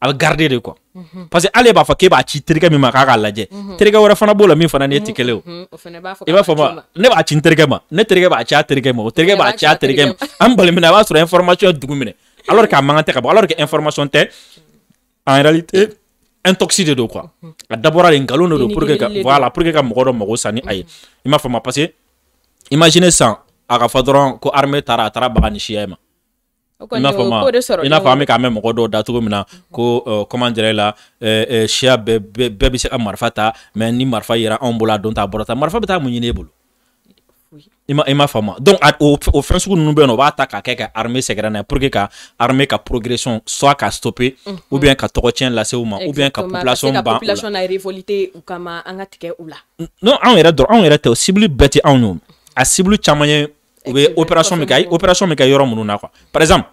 a bɛ garide de kuwa mhm. parce que ale b'a fɔ k'e b'a ci terikɛ min ma k'a k'a lajɛ mhm. terikɛ wɛrɛ fana b'o la min fana n'e tɛ mhm. kelen o i b'a faamu ne b'a ci n terikɛ ma ne terikɛ b'a ci a terikɛ ma o terikɛ b'a ci a terikɛ ma an bali min a b'a sɔrɔ information dugu minɛ alors k'a mankan tɛ ka bɔ alors que information tɛ en réalité intoxi de don quoi a dabɔra de nkalon de don pour que ka voilà pour que ka mɔgɔ dɔ mago sa a ye i m'a faamu parce que imagine sisan a ka fɔ dɔrɔn ko armée taara a taara baga ni siya ye ma i n'a fɔ an bɛ k'an mɛn eh, mɔgɔ dɔw da cogo min na ko kɔman jɛrɛ la eh, eh, siya bɛɛ bɛ se ka marifa ta mɛ ni marifa yera anw bolo a don t'a bɔra ta marifa bɛ taa mun ɲini e bolo i ma faamu donc o fɛn sugu ninnu bɛ yen nɔ o b'a ta k'a kɛ ka armée sɛgɛrɛ n'a ye pour que ka armée ka progression soit ka stopper mhm. ou bien ka tɔgɔcɛn lase u ma ou bien ka population ban u la non anw yɛrɛ dɔrɔn anw yɛrɛ tɛ o cible bɛɛ tɛ anw ye o a cible caman ye u bɛ opération bɛ kɛ ayi opération bɛ kɛ yɔrɔ minnu na quoi par exemple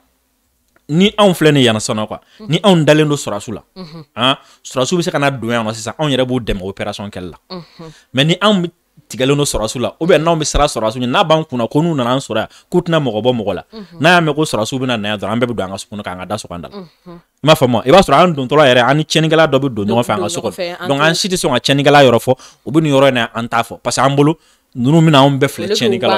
ni anw filɛ nin yan sisan quoi mhm. ni anw dalen don sɔrɔdasi la han mhm. hein? sɔrɔdasiw bɛ se ka na don yan nɔ sisan anw yɛrɛ b'u dɛmɛ opération kɛli la mhm. mais ni anw tigɛlen don sɔrɔdasiw la ou bien n'anw bɛ siran sɔrɔdasiw ɲɛ n'a b'an kunna ko n'u nana an sɔrɔ yan k'u tɛna mɔgɔ bɔ mɔgɔ la n'a y'a mɛn ko sɔrɔdasiw bɛ na na yan dɔrɔn an bɛɛ bɛ don an ka so kɔnɔ k'an ka da so an i m'a faamu i b'a sɔrɔ an dontɔla yɛrɛ an ni tiɲɛnikɛla dɔ bɛ don ɲɔgɔn fɛ an ka so kɔnɔ donc an si tɛ sɔn ka tiɲɛnikɛla yɔrɔ fɔ u bɛ nin yɔrɔ in na an t'a fɔ parce que an bolo ninnu bɛna anw bɛɛ filɛ tiɲɛnikɛla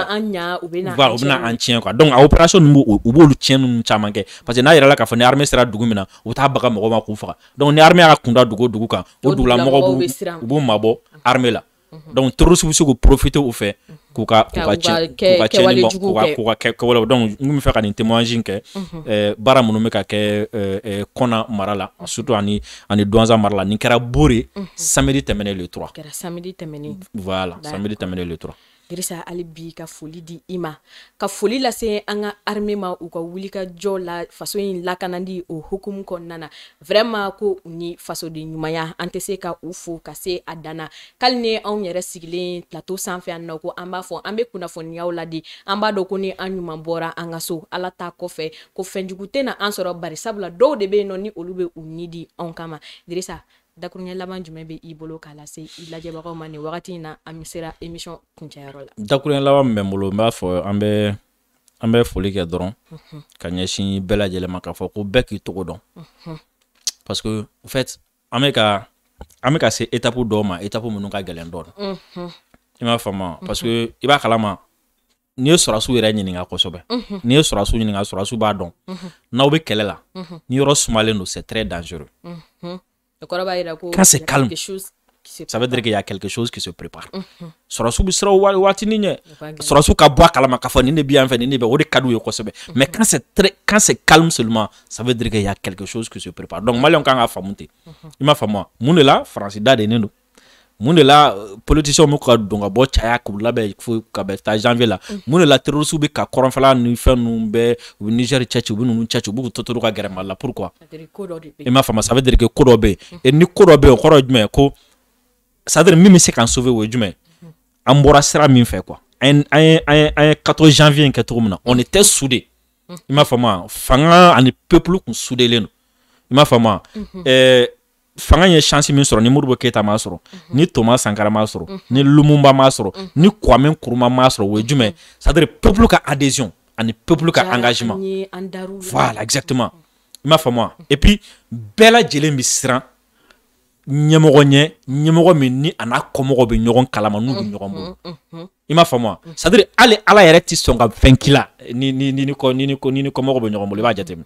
bena an tiɲɛ kuwa donc a opération nu u b'olu tiɲɛ nunu caaman kɛ parce que n'a yɛrɛ la k'a fɔ ni armée sera dugu min na u t'a baga mɔgɔ ma k'u faga donc ni armée y'a kunda dugu dugu kan o dugulamɔgɔw b'u u b'u mabɔ armée la Mhm. donc trop souvent vous profitez au fait kuka kuka kuka chéri bon kuka kuka donc nous me faire un témoignage que mhm. euh, bara mon homme kake euh, euh, kona marala mhm. surtout ani ani douanza marala ni kara bourré samedi mené le 3 samedi terminé voilà samedi le 3 dirisa hali bi ka foli di i ma ka foli lase an ka arme ma u ka wulika jɔ la faso ɲi lakanandi o hukumu kɔnɔna na vraiman ko u ni fasoden ɲumanya an tɛ se ka u fo ka se a danna hali ni anw yɛrɛ sigilen plato san fɛ nɔ ko an b'a fɔ an be kunnafoniyaw ladi an b'a dɔn ko ni an ɲuman bɔra an ka so ala t'a kɔfɛ ko fɛnjugu tɛ na an sɔrɔ barisabula dɔw de be yen nɔ ni olu be u ni di anw kama dirisa dakuruɲɛ laban jumɛn be i bolo k'a lase i lajɛbagaw ma nin wagati in na an sera émission kuncɛyɔrɔ la dakuruɲɛ laban min bɛ n bolo n b'a fɔ an bɛ an bɛ foli kɛ dɔrɔn ka ɲɛsin bɛɛ lajɛlen ma k'a fɔ ko bɛɛ k'i togo dɔn parce que en fait an bɛ ka an bɛ ka se étape dɔw mhm. ma étape minnu ka gɛlɛn dɔɔni i m'a faamu parce que i b'a kalama n'i ye sɔrɔsiw yɛrɛ ɲininka kosɛbɛ n'i ye sɔrɔsiw ɲininka sɔrɔsiw b'a dɔn n'aw bɛ kɛlɛ la ni yɔrɔ sumalen don c'est très dangereux mhm. Bah, quand c'est calme ça veut dire qu'il y a quelque chose qui se prépare mhm. mhm. mais quand c'est calme seulement ça veut dire qu'il y a quelque chose qui se prépare donc je suis ka faamu m'a suis moi, de mun de la politiciɛnw bɛ ka don ka bɔ caya k'u labɛn fo ka bɛn taa janvier la mm. mun de la terroriste bɛ ka kɔrɔnfɛla ni fɛn ninnu bɛɛ u bɛ Niger u bɛ ninnu cɛci u b'u totoro ka gɛrɛ Mali la pourquoi m'a faamu ça veut ko dɔ bɛ yen ni ko dɔ bɛ yen o kɔrɔ ye ko c'est min bɛ se k'an sauver o ye jumɛn mm. an bɔra sira min fɛ quoi an ye an janvier kɛ cogo min na on était soudés i mm. m'a faamu fanga ani peuple kun soudelen don i m'a faamu fanga ye chansi min sɔrɔ ni moribo keyita m'a sɔrɔ ni toma sankara m'a sɔrɔ ni lumumba m'a sɔrɔ ni kwame kuruma m'a sɔrɔ o ye jumɛn sadiri peuple ka adhésion ani peuple ka engagement voilà exactement i m'a faamu wa et puis bɛɛ lajɛlen bi siran ɲɛmɔgɔ ɲɛ ɲɛmɔgɔ min ni a n'a kɔmɔgɔ bɛ ɲɔgɔn kalama n'u bɛ ɲɔgɔn bolo i m'a faamu wa sadiri hali ala yɛrɛ ti sɔn ka fɛn k'i la ni ni ni ni kɔ ni ni kɔmɔgɔ bɛ ɲɔgɔn bolo i b'a jateminɛ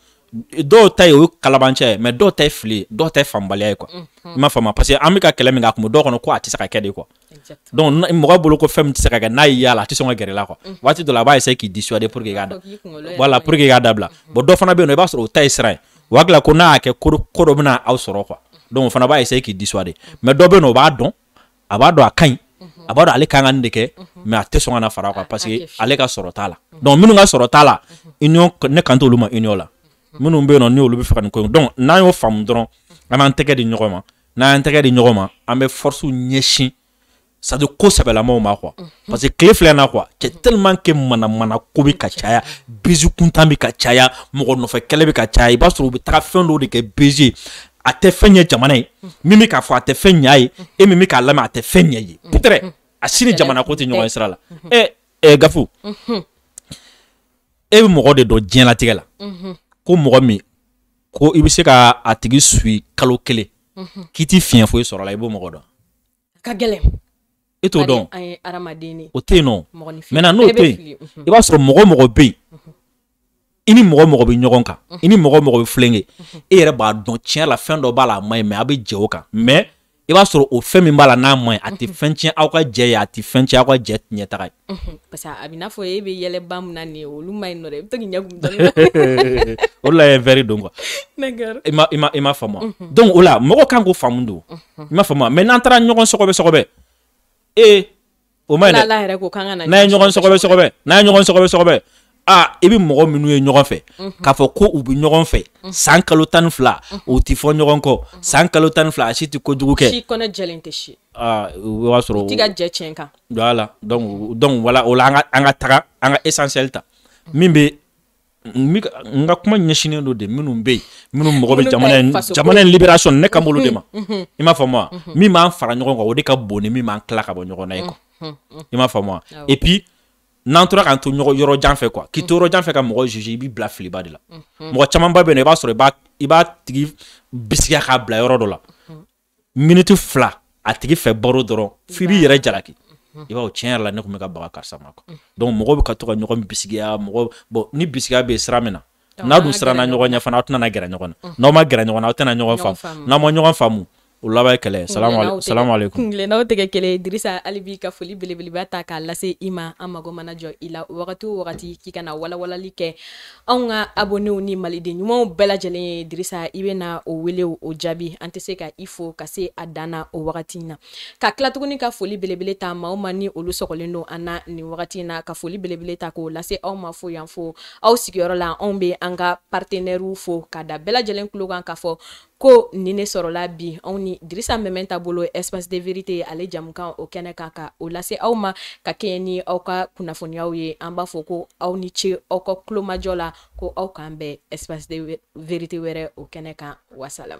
dɔw ta ye o ye kalabacɛ ye mɛ dɔw ta ye fili ye dɔw ta ye fanbaliya ye kuwa i m'a faamu parce que an bɛ ka kɛlɛ min kɛ a kun bɛ dɔw kɔnɔ ko a tɛ se ka kɛ de kuwa donc mɔgɔ bolo ko fɛn min tɛ se ka kɛ n'a y'i y'a la a tɛ sɔn ka gɛrɛ i la kuwa waati dɔ la a b'a essayer k'i dissuader pour que i k'a da voilà pour que i k'a dabila bon dɔ fana bɛ yen nɔ i b'a sɔrɔ o ta ye sira ye o hakili ko n'a y'a kɛ ko ko dɔ bɛna aw sɔrɔ kuwa donc o fana b'a essayer k'i dissuader mɛ dɔ bɛ yen nɔ o b'a dɔn a b'a dɔn a ka ɲi a b'a dɔn ale kan ka nin de kɛ mɛ a tɛ sɔn ka na fara a parce que ale ka sɔrɔ t'a la donc minnu ka sɔrɔ t'a la union ne kan t'olu ma union la minnu bɛ yen nɔ ni olu bɛ fɛ ka nin ko in donc n'an y'o faamu dɔrɔn an b'an tɛgɛ di ɲɔgɔn ma n'an y'an tɛgɛ di ɲɔgɔn ma an bɛ force ɲɛsin c'est ko sɛbɛlamaw ma quoi parce que tile filɛ na quoi c'est tellement que manamana ko bɛ ka caya bezi kuntan bɛ ka caya mɔgɔ nɔfɛ kɛlɛ bɛ ka caya i b'a sɔrɔ u bɛ taga fɛn dɔw de kɛ bezi a tɛ fɛn ɲɛ jamana ye min bɛ k'a fɔ a tɛ fɛn ɲɛ ye e min bɛ k'a lamɛn a tɛ fɛn ɲɛ ye putɛrɛ a si ni jamana ko tɛ ɲɔgɔn ye sira la ɛ ɛ gafu e bɛ mɔgɔ de dɔn diɲɛlatigɛ la ko mɔgɔ min ko i bɛ se ka a tigi sui kalo kelen k'i ti fiɲɛ foyi sɔrɔ la i b'o mɔgɔ dɔn ka gɛlɛn e t'o dɔn o tɛ yen nɔ mɛ na n'o tɛ yen i b'a sɔrɔ mɔgɔ mɔgɔ bɛ yen i ni mɔgɔ mɔgɔ bɛ ɲɔgɔn kan i ni mɔgɔ mɔgɔ bɛ filenge kɛ e yɛrɛ b'a dɔn tiɲɛ la fɛn dɔ b'a la a ma ɲi mɛ a bɛ jɛ o kan mɛ i b'a sɔrɔ o fɛn min b'a la n'a man ɲi a tɛ fɛn tiɲɛ aw ka jɛ ye a tɛ fɛn tiɲɛ aw ka jɛ ɲɛtaga ye. parce que a bɛ n'a fɔ e bɛ yɛlɛ ba min na nin ye olu man ɲi nɔ dɛ i bɛ to k'i ɲɛ kun o de la ye vɛri don kuwa. d'accord i ma i ma i ma faamu. donc o la mɔgɔ kan k'o faamu don. i ma faamu mɛ n'an taara ɲɔgɔn sɔgɔbɛ sɔgɔbɛ e o ma ɲi dɛ. ala yɛrɛ ɲɔgɔn sɔgɔbɛ sɔgɔbɛ n'a ye ɲɔgɔn sɔgɔbɛ sɔgɔbɛ a i bɛ mɔgɔ minnu ye ɲɔgɔn fɛ k'a fɔ ko u bɛ ɲɔgɔn fɛ san kalo tan ni fila o tɛ fɔ ɲɔgɔn kɔ san kalo tan ni fila a si tɛ kojugu kɛ si kɔnɔ jɛlen tɛ si aa o b'a sɔrɔ o t'i ka jɛ tiɲɛ kan voilà donc donc voilà o la an ka an ka taga an ka essentiel ta min bɛ n ka kuma ɲɛsinnen don de minnu bɛ yen minnu mago bɛ jamana in jamana in libération ne kan b'olu de ma i m'a faamu wa min b'an fara ɲɔgɔn kan o de ka bon ni min b'an tila ka bɔ ɲɔgɔn na ye quoi i m'a faamu wa et puis n'an tora k'an to yɔrɔ jan fɛ kuwa k'i to yɔrɔ jan fɛ ka mɔgɔ juge i b'i bila filiba de la mɔgɔ camanba bɛ na i b'a sɔrɔ i b'a tigi bisigiya k'a bila yɔrɔ dɔ la miniti fila a tigi fɛ baro dɔrɔn f'i b'i yɛrɛ jalaki i b'a fɔ tiɲɛ yɛrɛ la ne tun bɛ ka baga karisa ma kuwa donc mɔgɔw bɛ ka to ka ɲɔgɔn bisigiya mɔgɔ bon ni bisigiya bɛ sira min na n'a dun siranna ɲɔgɔn ɲɛ fana aw tɛna na gɛrɛ ɲɔgɔn na n'aw ma gɛrɛ ɲɔgɔn na aw tɛna ɲɔgɔn faamu n'aw ma ɲɔgɔn faamu o laban kɛlɛ salamualekum kungilennaw tɛ kɛ dirisa hali bi ka foli belebeleba ta k'a lase i ma an mago mana jɔ i la wagati o wagati k'i kana walawalali kɛ anw ka abonnew ni maliden ɲumanw bɛɛ lajɛlen ye dirisa i bɛna o wele o jaabi an tɛ se ka i fo ka se a dan o wagati na ka tila ka foli belebele ta ma ma ni olu sɔgɔlen don an na nin wagati na ka foli belebele ta k'o lase aw ma fo yan fo aw sigiyɔrɔ la anw bɛ an ka partenɛriw fo ka da bɛɛ lajɛlen tulo kan k'a fɔ ko nin ne sɔrɔla bi anw ni ni dirisa mɛmɛ ta bolo espace de vérité ale jamukan o kɛnɛ kan ka o lase aw ma ka kɛɲɛ ni aw ka kunnafoniyaw ye an b'a fɔ ko aw ni ce aw ka kulomajɔ la ko aw k'an bɛn espace de vérité wɛrɛ o kɛnɛ kan wasalam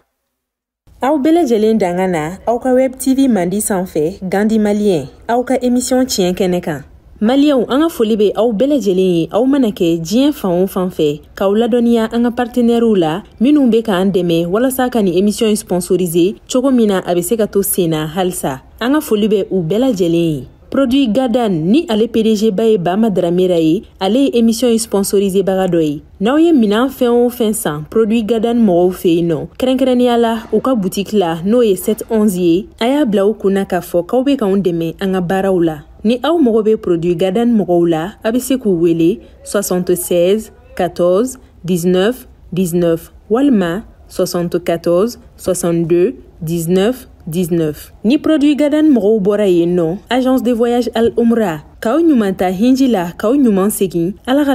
aw bɛɛ lajɛlen danga na aw ka web tv mandi sanfɛ gandi maliyɛn aw ka emisiyɔn tiɲɛ kɛnɛ kan maliyɛw an ka foli be aw bɛɛ lajɛlen ye aw mana kɛ diɲɛ fan o fan fɛ k'aw ladɔnniya an ka partenɛrɛw la minw be k'an dɛmɛ walasa ka nin emisiɔn ye sponsorize cogo min na a be se ka to sen na halisa an ka foli bɛ u bɛɛ lajɛlen ye produit gardan ni ale pdg ba ye bama daramera ye ale ye emisiɔn ye sponsorizebaga dɔ ye n'aw ye minan fɛn o fɛn san produit gardan mɔgɔw fɛ yen nɔ kɛrɛnkɛrɛnniya la u ka butiki la n'o ye 711 ye a y'a bila u kunna k'a fɔ k'aw be k'anw dɛmɛ an ka baaraw la Ni aw mago produit Garden mɔgɔw abisekou wele 76 14 19 19 Walma 74 62 19 19 ni produit Garden mɔgɔw boraye non, agence de voyage Al Oumra Kao ɲuman hinji la kao ɲuman segin Ala ka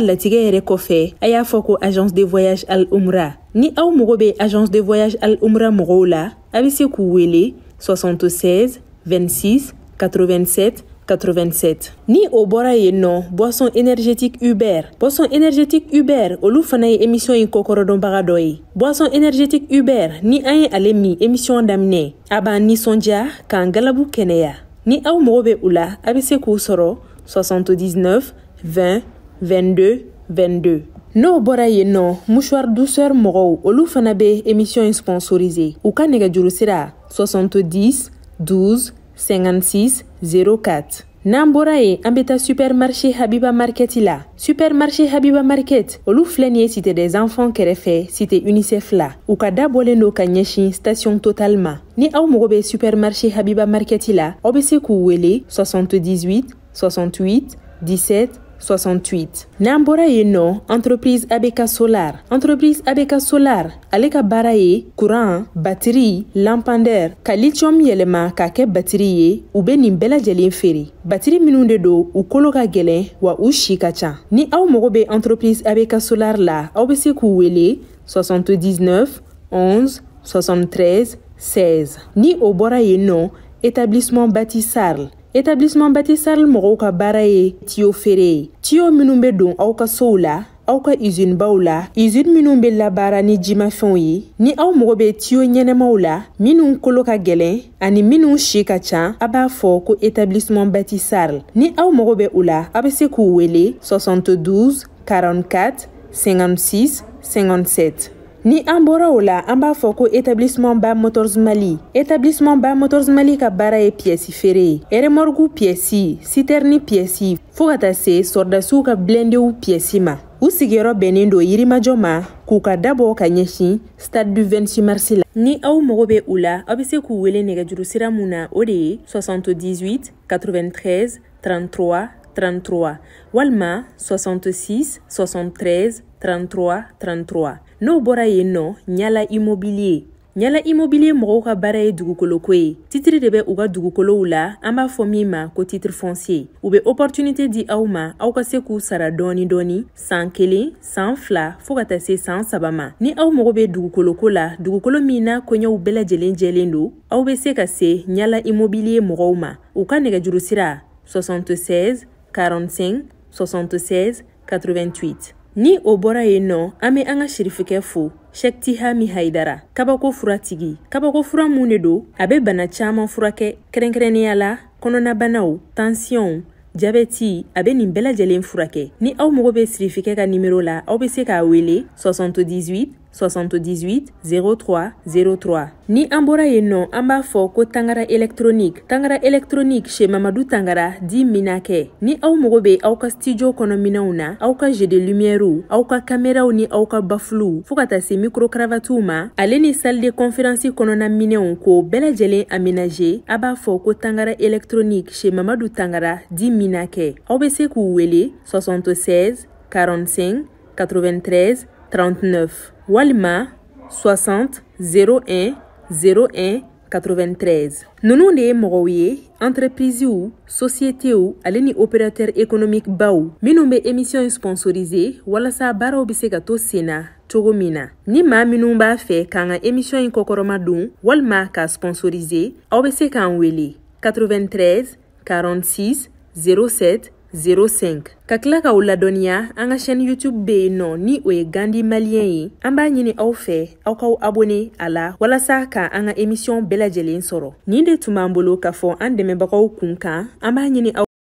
agence de voyage Al Oumra ni aw mago agence de voyage Al Oumra mɔgɔw abisekou wele 76 26 87 87 ni o bɔra yen nɔ boisson énergétique uber boisson énergétique uber olu fana ye émission ye kɔkɔrɔdɔnbaga dɔ ye boisson énergétique uber ni an ye ale min émission daminɛ a b'an ninsɔndiya k'an galabu kɛnɛya ni aw mago be u la a be se k'u sɔrɔ 79 20 22 22 n'o bɔra yen nɔ mouchoir douceur mɔgɔw olu fana be émission ye sponsorise u ka nɛgɛjuru sira 70 12 56 04 n'an bɔra yen an bɛ taa supermarché habiba market la supermarché habiba market olu filɛ nin ye cité des enfants kɛrɛfɛ cité unicef la u ka dabɔlen don ka ɲɛsin station total ma ni aw mago bɛ supermarché habiba market la aw bɛ se k'u wele 78 68 17 68 n'an bɔra yen nɔ entreprise abk solar entreprise abk solar ale ka baara ye kuran batiri lampandɛr ka litiyɔm yɛlɛma k'a kɛ batiri ye u be nin bɛɛ lajɛlen feere batiri minw de don u kolo ka gwɛlɛn wa u si ka ca ni aw mago be entreprise abk solar la aw be se k'u wele 79 11 73 16 ni o bɔra yen nɔ établissement bati sarl etablisseman batisal mɔgɔw ka baara ye tiyo feere ye tiyo minw be don aw ka sow la aw ka izinibaw la izini minw be labaara ni jimafɛnw ye ni aw mɔgɔ be tiyo ɲɛnɛmaw la minw kolo ka gwɛlɛn ani minw si ka can a b'a fɔ ko etablisseman batisarl ni aw mɔgɔ bɛ o la a be se k'u wele 72 44 56 57 ni an bɔra o la an b'a fɔ ko établissement ba motors mali établissement ba motors mali ka baara ye piyɛsi feere ye ɛrɛmɔrigu piyɛsi sitɛrini piyɛsi fɔɔ ka taa se sɔridasiw ka bilɛndenw piyɛsi ma u sigiyɔrɔ bɛnnen don yirimajɔ ma k'u ka dabɔ ka ɲɛsin stade du 26 mars la ni aw mago be u la aw be se k'u wele nɛgɛjuru sira mun na o de ye 78 93 33 33 walima 66 73 33 33 n'o bɔra yen nɔ ɲala imobiliye ɲala imobiliye mɔgɔw ka baara ye dugukoloko ye titiri de bɛ u ka dugukolow la an b'a fɔ min ma ko titiri fɔnsiye u be opɔrtunite di aw ma aw ka se k'u sara dɔɔni dɔɔni saan kelen saan fila fɔɔ ka taa se saan saba ma ni aw mago be dugukoloko la dugukolo min n'a koɲɛw bɛɛlajɛlen jɛlen don aw be se ka se ɲala imobiliye mɔgɔw ma u ka nɛgɛjurusira 76 45 76 88 ni o bɔra yen nɔ an be an ka sirifikɛ fo shɛktiha min haidara kabako fura tigi kabako fura mun de don a be bana caaman furakɛ kɛrɛnkɛrɛnnenya la kɔnɔnabanaw tansiyɔnw jabɛti a be nin bɛɛ lajɛlen furakɛ ni aw mago be sirifikɛ ka nimero la aw be se k'a wele 78 78 03 03 ni an bɔra yen nɔ an b'a fɔ ko tangara elektronike tangara elektronike chez mamadu tangara di mina kɛ ni aw mago be aw ka stijo kɔnɔminɛw na aw ka jede lumiyɛriw aw ka kameraw ni aw ka bafulow fɔɔ ka taa se mikrokravatiw ma ale ni salle de conférensi kɔnɔna minɛw k'o bɛɛlajɛlen aménage a b'a fɔ ko tangara elektronike chez mamadu tangara di mina kɛ aw be se k'u wele 76 45 93 39 walima 60 01 01 93 ninnu de ye mɔgɔw ye antrɛpriziw sosiyetew ale ni operatɛr ekonomiki baw minw be emisiyɔn ye sponsorize walasa baaraw be se ka to sen na cogo min na ni maa minw b'a fɛ k'an ka emisiyɔn ye kɔkɔrɔma don walima k'a sponsorize aw be se k'an wele 93 46 07 05 ka kila ka o ladɔniya an ka chaîne youtube be yen nɔ ni o ye gandi maliyɛn ye an b'a ɲini aw fɛ aw k'aw abone a la walasa ka an ka emisiyɔn bɛɛlajɛlen sɔrɔ nin de tun b'an bolo k'a fɔ an dɛmɛbagaw kun kan an b'a ɲini